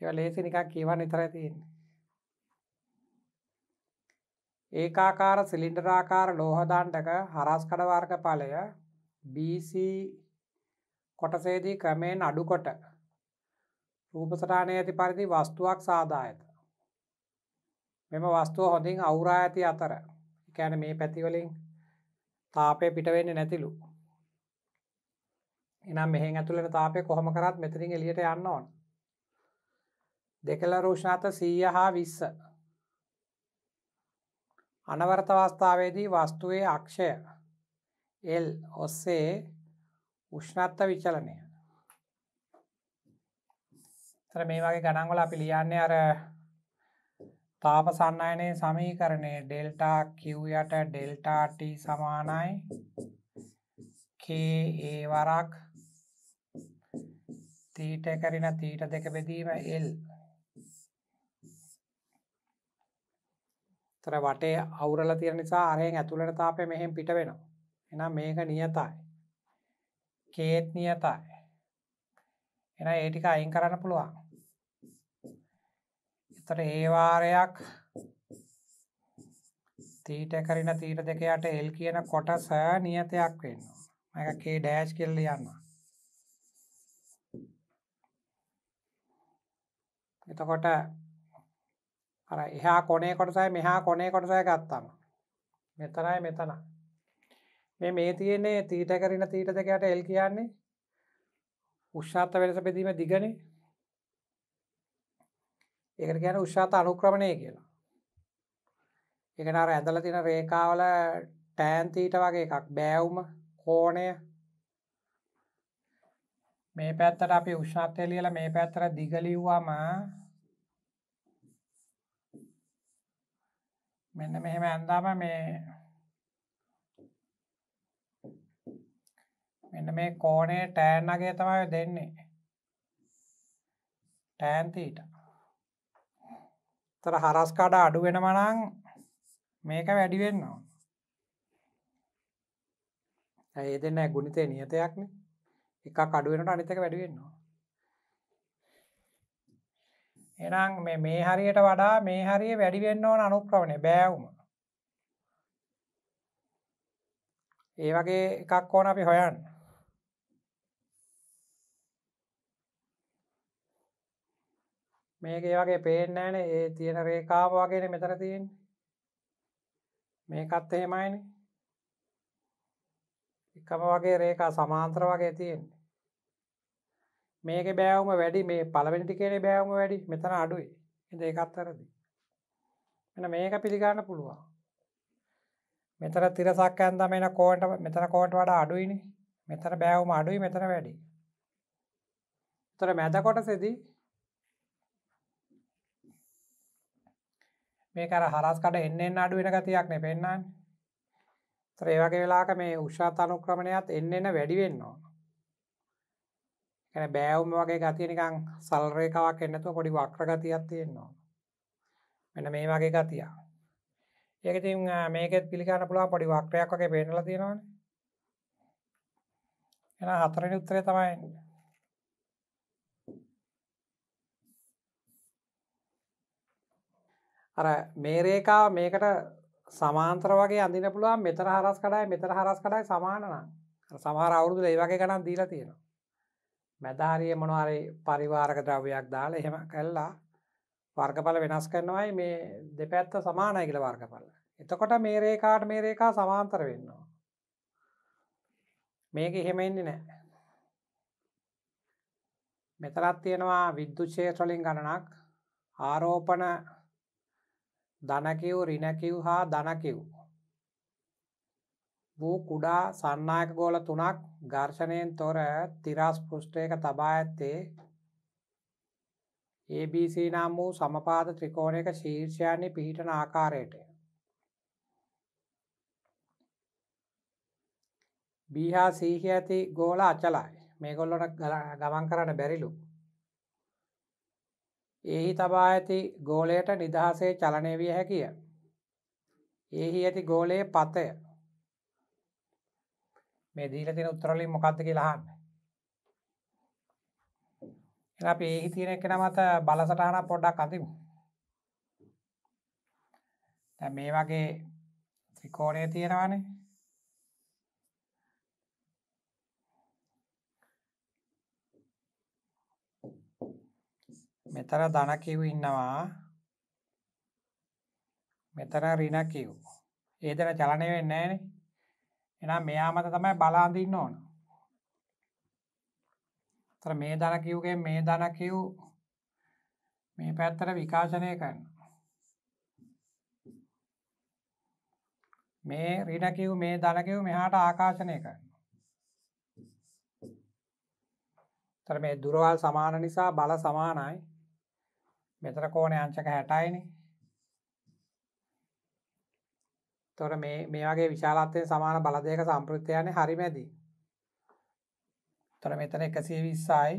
ඒව ලේසි නිකක් කියවන් විතර තියන්නේ ඒකාකාර සිලින්ඩරාකාර ලෝහදණ්ඩක හරස්කඩ වර්ග ඵලය BC කොටසේදී ක්‍රමයෙන් අඩුකොට රූපසටානය ඇති පරිදි වස්තුවක් සාදා ඇත. මෙම වස්තුව හොඳින් අවුරා ඇති අතර එකැන මේ පැතිවලින් තාපය පිටවෙන්න නැතිලු. එනම් මෙහෙ ඇතුළෙන තාපය කොහොම කරත් මෙතරින් එලියට යන්න ඕන්. දෙකළ රෝෂ්ණත සීය හා විස්ස අනවරත අවස්ථාවේදී වස්තුවේ අක්ෂය එල් ඔස්සේ උෂ්ණත්ව විචලනය තර මේ වගේ ගණන්වල අපි ලියන්නේ අර තාප සන්නයනය සමීකරණය ඩෙල්ටා කිව්යට ඩෙල්ටාට සමානයි කඒ වරක් තීට කරන තීට දෙක බෙදීම එල් තර වටේ අවුරල තියෙන නිසා අරයෙන් ඇතුළට තාපය මෙහෙම පිට වෙනවා එනම් මේක නියතයි කේත් නියතයි එන ඒටික අයින් කරන්න පුළුවන් එතට ඒවාරයක් තීට කරන තීට දෙකයට එල් කියන කොටස නියතයක් වෙන්න එක කේ ඩෑස් කෙල්ල යන්න එතකොට අර එහා කොනේ කොටසයි මෙහා කොනේ කොටසය ගත්තම මෙතනයි මෙතන මේ මේ තියන්නේ තීට කරන තීට දෙකට එල් කියන්නේ උෂ්ාත වෙනස බෙදීම දිගන ඒකට කියන උෂ්ාත අනුක්‍රමණය කියලා එකන අර ඇඳල තින රේකාවල ටෑන් තීට වගේ එකක් බෑවුම කෝණය මේ පැත්තට අපි උෂ්ාත්තය ලියල මේ පැත්තර දිගලිව්වාම මෙන්න මෙහෙම ඇන්දාම මේ මෙන්න මේ කෝනේ ටෑන් අගේ තමයි දෙන්නේ ටෑන්තීට තර හරස්කාඩ අඩු වෙන මනං මේක වැඩිවෙන්නවා ඇය දෙන්න ගුණිතේ නියතයක්න එකක් අඩුවෙනට අනිතක වැඩිවෙන්නවා එනම් මේ මේ හරියට වඩා මේ හරිය වැඩිවෙන්න ඕන අනුක්‍රමණය බෑවුම ඒ වගේ එකක් ඕන අපි හොයන්න මේක ඒ වගේ පේන්නෑන ඒ තියෙන රේකාව වගේන මෙතර තියෙන් මේකත් එහෙමයින එකම වගේ රේකා සමාන්ත්‍ර වගේ තියෙන් මේක බෑවම වැඩි මේ පළවෙනිටි කියනේ බෑවම වැඩි මෙතන අඩුයි එද එකත්තරදි මෙන මේක පිළිගන්න පුළුවන් මෙතර තිරසක්කයන් තමෙන කෝට මෙතන කෝට වඩා අඩුයිනි මෙතර බෑවම අඩුයි මෙතන වැඩි තොර මැද කොටසෙදී මේකර හරස්කට එන්නෙන් අඩු වෙන ගතියක්න පෙන්න්නන්නේ ත්‍රේවගේ වෙලාක මේ උෂා තනුක්‍රමණයත් එන්න වැඩි වෙන්නවා ගැන බෑවුම වගේ ගතිය නිකං සල්රේකාවක් එන්නතුව පොඩි වක්‍රගතියක් තියෙන්නවා මෙන්න මේ වගේ ගතිය ඒකති මේකෙත් පිළිකාන්න පුළුවන් පොඩි වක්‍රයක් වගේ පේනල තියෙනවාන එන හතරනි උත්තරය තමයි අර මේ රේකාව මේකට සමාන්ත්‍ර වගේ අඳින පුළුවන් මෙතර හරස් කඩයි මෙතර හරස් කඩයි සමානනම් සමහර අවුරුදු ඒ වගේ ගණන් දීලා තියෙනවා මැදාරිය මොනවාරි පරිවාරක ද්‍රව්‍යයක් දාලා එහෙම කල්ලා වර්ගඵල වෙනස් කරනවයි මේ දෙපැත්ත සමානයි කියල වර්ගඵල එතකොට මේ රේකාට මේ රේකා සමාන්තර වෙන්නවා මේක එහෙමෙන්නේ නෑ මෙතරත් තියෙනවා විද්දුෂේත්‍රලින් ගණනක් ආරෝපන දනකිව් රිනැකිව් හා දනකිව් වූ කුඩා සන්නායක ගෝල තුනක් ඝර්ෂණයෙන් තොර තිරස් පෘෂ්ඨයක තබා ඇත්තේ ABC නම් වූ සමපාද ත්‍රිකෝණයක ශීර්ෂයන්නේ පිහිටන ආකාරයට. බීහා සීහි ඇති ගෝල අචලයි මේගොල්ලොට ගමන් කරන්න බැරිලු. එහි තබා ඇති ගෝලයට නිදහසේ චලනය විය හැකිය. එහි ඇති ගෝලයේ පතය මේ දීලා තියෙන උත්තර වලින් මොකක්ද කියලා අහන්න. එහෙනම් අපි ඒහි තියෙන එක නමත බලසටහන පොඩ්ඩක් අඳිමු. දැන් මේ වගේ ත්‍රිකෝණය තියෙනවානේ. මෙතන ධන කිව් ඉන්නවා මෙතන ඍණ කිව්. ඒ දෙන චලනය වෙන්නේ නැහැ නේ. එනම් මෙයා මත තමයි බලාඳන්න ඕන තර මේ දන කිව්ගේ මේ දන කිව් මේ පැත්තර විකාශනය කරන්න මේ රිඩ කිව් මේ දනකිව් මෙහාට ආකාශනය කරන්න තර මේ දුරවල් සමාන නිසා බල සමානයි මෙතර කෝන අංචක හැටයිනේ තොර මේ මේවාගේ විශාලත්වය සමාන බලදයක සම්පෘතියන හරි මැදී තොර මෙතන එකසේ විස්සායි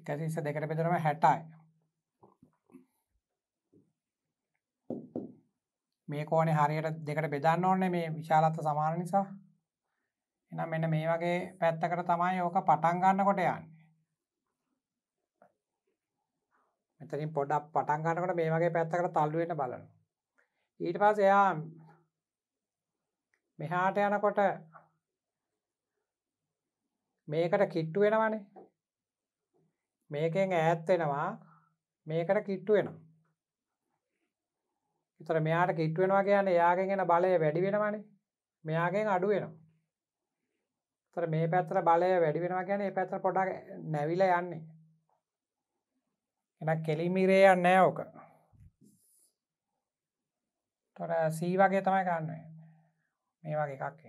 එකසිස දෙකට පෙතරම හැටයි මේ කෝනේ හරියට දෙකට බෙදන්න ඕන්නේ මේ විශාලත්ව සමාන නිසා එනම් මෙන්න මේ වගේ පැත්තකට තමයි ඕක පටන් ගන්නකොට යන්නේ. මෙතනින් පොඩක් පටන් ගන්නකොට මේ වගේ පැත්තකට තල්ලු වෙන්න බලන්න. ඊට පස් එයා මෙහාට යනකොට මේකට කිට්ටු වෙනවනේ මේකෙන් ඈත් වෙනවා මේකට කිට්ටු වෙනවා ඉතර මෙයාට කිට්ටු වෙනවා කියන්න යාගෙන් එන බලය වැඩි වෙනවනේ මෙයාගෙන් අඩු වෙනවා තර මේ පැත්තර බලය වැඩි වෙනවා ගැන පැත්තර පොඩක් නැවිල යන්නේ එන කෙලිමිරේ යන්න ඕක තොර සී වගේ තමයි ගන්න මේ වගේ එකක්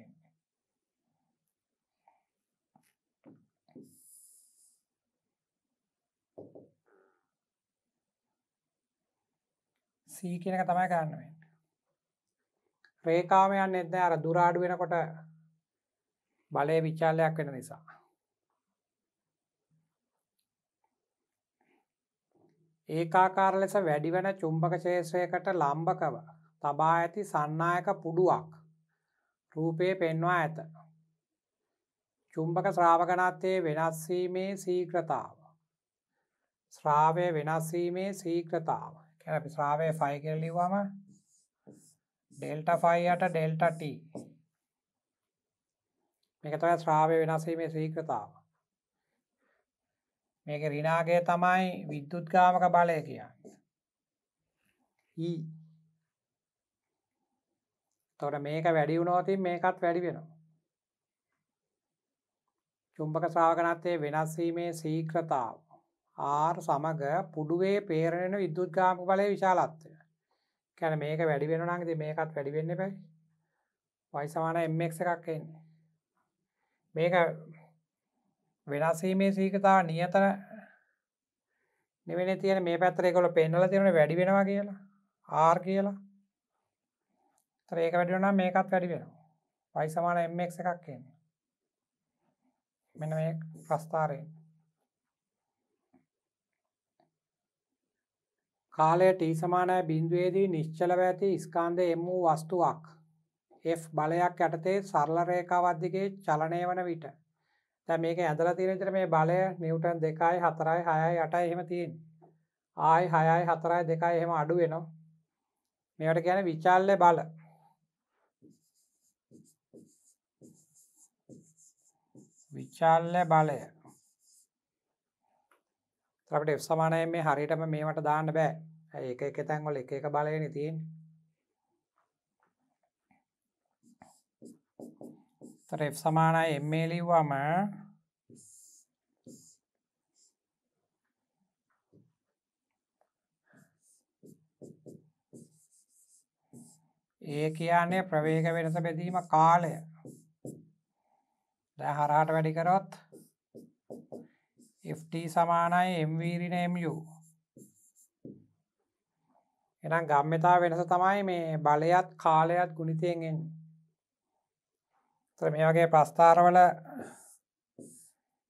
සී කියනක තමයි ගන්න රේකාමයන් එද අර දුරාඩු වෙනකොට බලය විචාලයක් වෙන නිසා ඒකාකාර ලෙස වැඩිවන චුම්භක ශේෂයකට ලම්භකව තබා ඇති සන්නායක පුඩුවක් රූපය පෙන්වා ඇත. චුම්භක ශ්‍රාවගනත්තයේ වෙනස්වීමේ සීක්‍රතාව. ශ්‍රාවය වෙනස්වීමේ සීක්‍රතාව කැන ශ්‍රාවය ෆයි කරලිවම ඩෙල්ට ෆයියට ඩෙල්ටට මේකතව ශ්‍රාවය වෙනස්වීමේ සීක්‍රතාව මේක රිනාගේ තමයි විද්දුත්ගාමක බලය කියන්න. E. තොට මේක වැඩි වුණෝතින් මේකත් වැඩි වෙනවා චුම්භක සාගනත්තේ වෙනස්වීමේ සීක්‍රතාව ආර් සමඟ පුඩුවේ පේරණෙන විද්දුද්ගාම බලය විශාලත්වය කැන මේක වැඩි වෙන නංගද මේකත් වැඩිවෙන්න පැයි වයිසමාන එම්ක් එකක් එන්නේ මේක වෙනස්වීමේ සීකතා නියතන නිවෙන තියෙන මේ පැත්තර කොළ පෙන්නල තිරෙන වැඩි වෙනවා කියලා ආර් කියලා තර ඒක වැඩිවනම් මේකත් වැඩි වෙනවා පයි සමාන එම්ක් එකක් කියන්නේ මෙන මේ ප්‍රස්ථාරයෙන් කාලය ටී සමානය බින්දුවේදී නිශ්චලව ඇති ස්කාන්ද එම් වූ වස්තුවක් F බලයක් යටතේ සරල රේකාවද්දිගේ චලනය වන විට තැ මේක ඇදල තිරතර මේ බලය නිවටන් දෙකයි හතරයි හයයි යටයි එහෙම තියෙන් ආයි හයයි හතරයි දෙකයි එහෙම අඩුවෙනවා මෙවට ගැන විචාල්ල බල චාල්ල බලය අපට සමානය මේ හරිටම මේමට දාන්න බෑ ඒක එක තැන්වල එක එක බලයන තියෙන් තරෙ සමානයි එම්මේලිවම ඒ කියන්නේ ප්‍රවේග වෙනස බැදීම කාලය දැ හරහට වැඩි කරොත් Ft සමානයි එම්වීරින MU එනම් ගම්මතා වෙනස තමයි මේ බලයත් කාලයත් ගුණිතයෙන්ෙන් මේ වගේ ප්‍රස්ථාරවල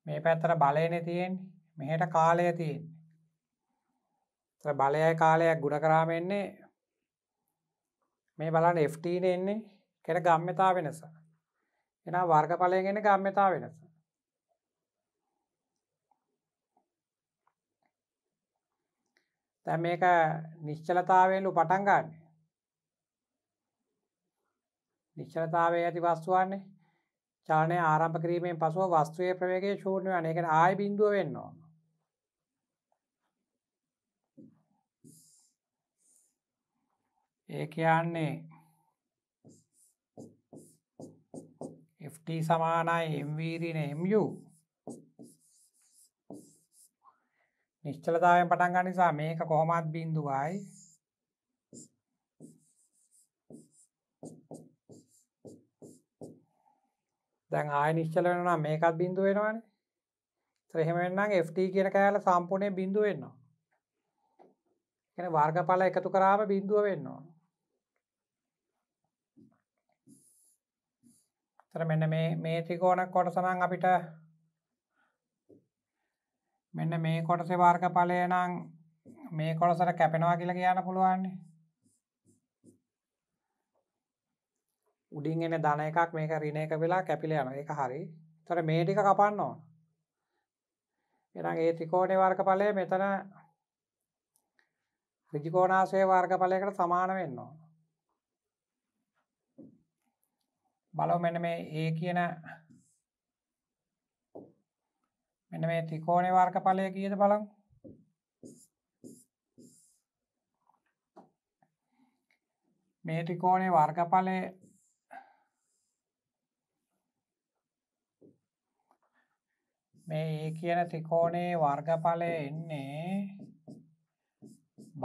මේ පැත්තර බලයන තියෙන් මෙහට කාලය තියෙන් බලය කාලයක් ගුණ කරාම එන්නේ මේ බලන්න Ft එන්නේ කෙන ගම්මතා වෙනසා එන වර්ගඵලයගෙන ගම්මතා වෙනස තැ මේක නිශ්චලතාවෙන්ලු පටන්ගන්නේ නිශ්චලතාවේ ඇති වස්තුවන්නේ චානය ආරම්ප කිරීමෙන් පසුව වස්තුවය ප්‍රවේගේ ශූර්ණය අනක ආය බිඳුව වෙන්නවා ඒ කියන්නේ ft සමානයි mv ඍණ mu නිශ්චලතාවයෙන් පටන් ගන්න නිසා මේක කොහොමවත් බිඳුවයි දැන් ආය නිශ්චල වෙනවා මේකත් බිඳුව වෙනවානේ ඒතර එහෙම වෙන්නම් ft කියන කෑල්ල සම්පූර්ණයෙන් බිඳුව වෙනවා කියන්නේ වර්ගඵල එකතු කරාම බිඳුව වෙනවා තර මෙන්න මේ මේ ත්‍රිකෝණ කොටසනම් අපිට මෙන්න මේ කොටසේ වාර්ග ඵලය නම් මේ කොටසට කැපෙනවා කියලා කියන්න පුළුවන්නේ උඩින් එන ධන එකක් මේක රින එක වෙලා කැපිල යන එක හරි තොර මේ ටික කපන්න ඕන එනම් ඒ ත්‍රිකෝණේ වර්ග පලය මෙතන රිජිකෝනාසය වර්ග පලයකට සමාන වෙන්න ඕන බලව මෙන මේ ඒ කියන මෙන මේ තිකෝණය වර්ග පලය කියද බලම් මේ ත්‍රිකෝණය වර්ග පලය මේ ඒ කියන ත්‍රිකෝණයේ වර්ගඵලය එන්නේ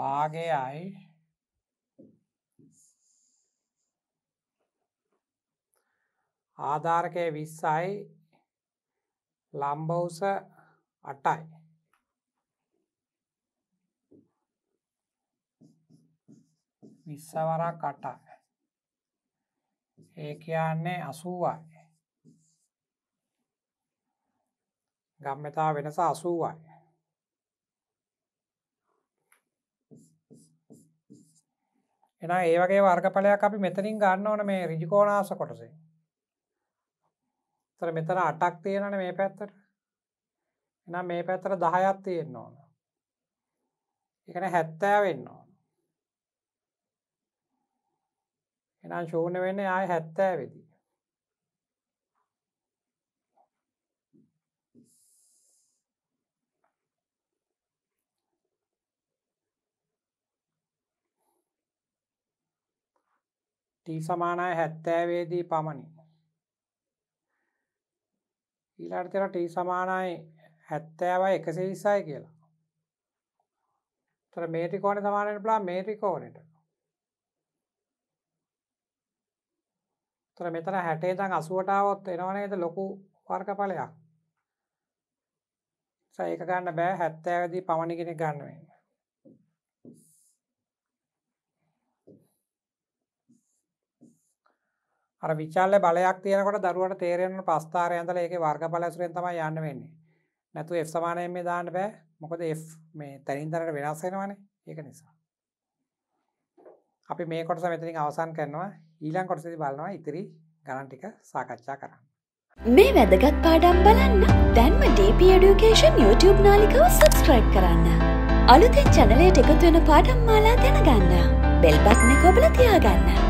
භාගයයි ආධාරකය විස්සයි ලම්බවස අටයි විස්සවරක් අටයි ඒ කියන්නේ අසුවයි ගම්මතා වෙනස අසුවයි එන ඒවගේ වර්ගඵලයක් අපි මෙතනින් ගන්න ඕන මේ රිජිකෝනාස කොටසේ තර මෙතන අටක් තියෙනන මේ පැත්තට එනම් මේ පැත්තර දහයත් තියෙන්න්න ඕන එකන හැත්තෑ වෙන්න ඕන එනම් ශූන වෙන්න ආය හැත්තෑ වෙදී ටී සමානය හැත්තෑවේදී පමණි ඊලාට තෙන ටී සමානයි හැත්තෑවයි එකසේ විස්සයි කියලා තර මේටිකෝන සමානයට පලා මේටිකෝනට තර මෙතන හැටේ තන් අසුවටාවොත් එනවනේද ලොකු වර්ක පලයක් සඒක ගන්න බෑ හැත්තෑවදී පමණිගෙන ගන්නවෙන්න අර විචල්ල බලයක් තියෙනකොට දරුවට තේරෙන පස්ථාරය ඇඳල ඒක වර්ගඵල ඇසුරෙන් තම යන්න වෙන්නේ නැතු F සමානයෙන් මේ දාන්න බෑ මොකද F මේ තැනින්දරට වෙනස්සෙනවන ඒක නිසා අපි මේ කොට සමතිරින් අවසන් කරනවා ඊළං කොටසති බලනවා ඉතිරි ගණන්ටික සාකච්ඡා කරන්න මේ වැදගත් පාඩම් බලන්න දැන්ම DP ඩියුකේෂන් YouTube නාලිකව සබස්ක්‍රයිබ් කරන්න අලුතෙන් චනලයට එකතු වෙන පාඩම් මාලා දැනගන්න බෙල්බත්නකොබල තියාගන්න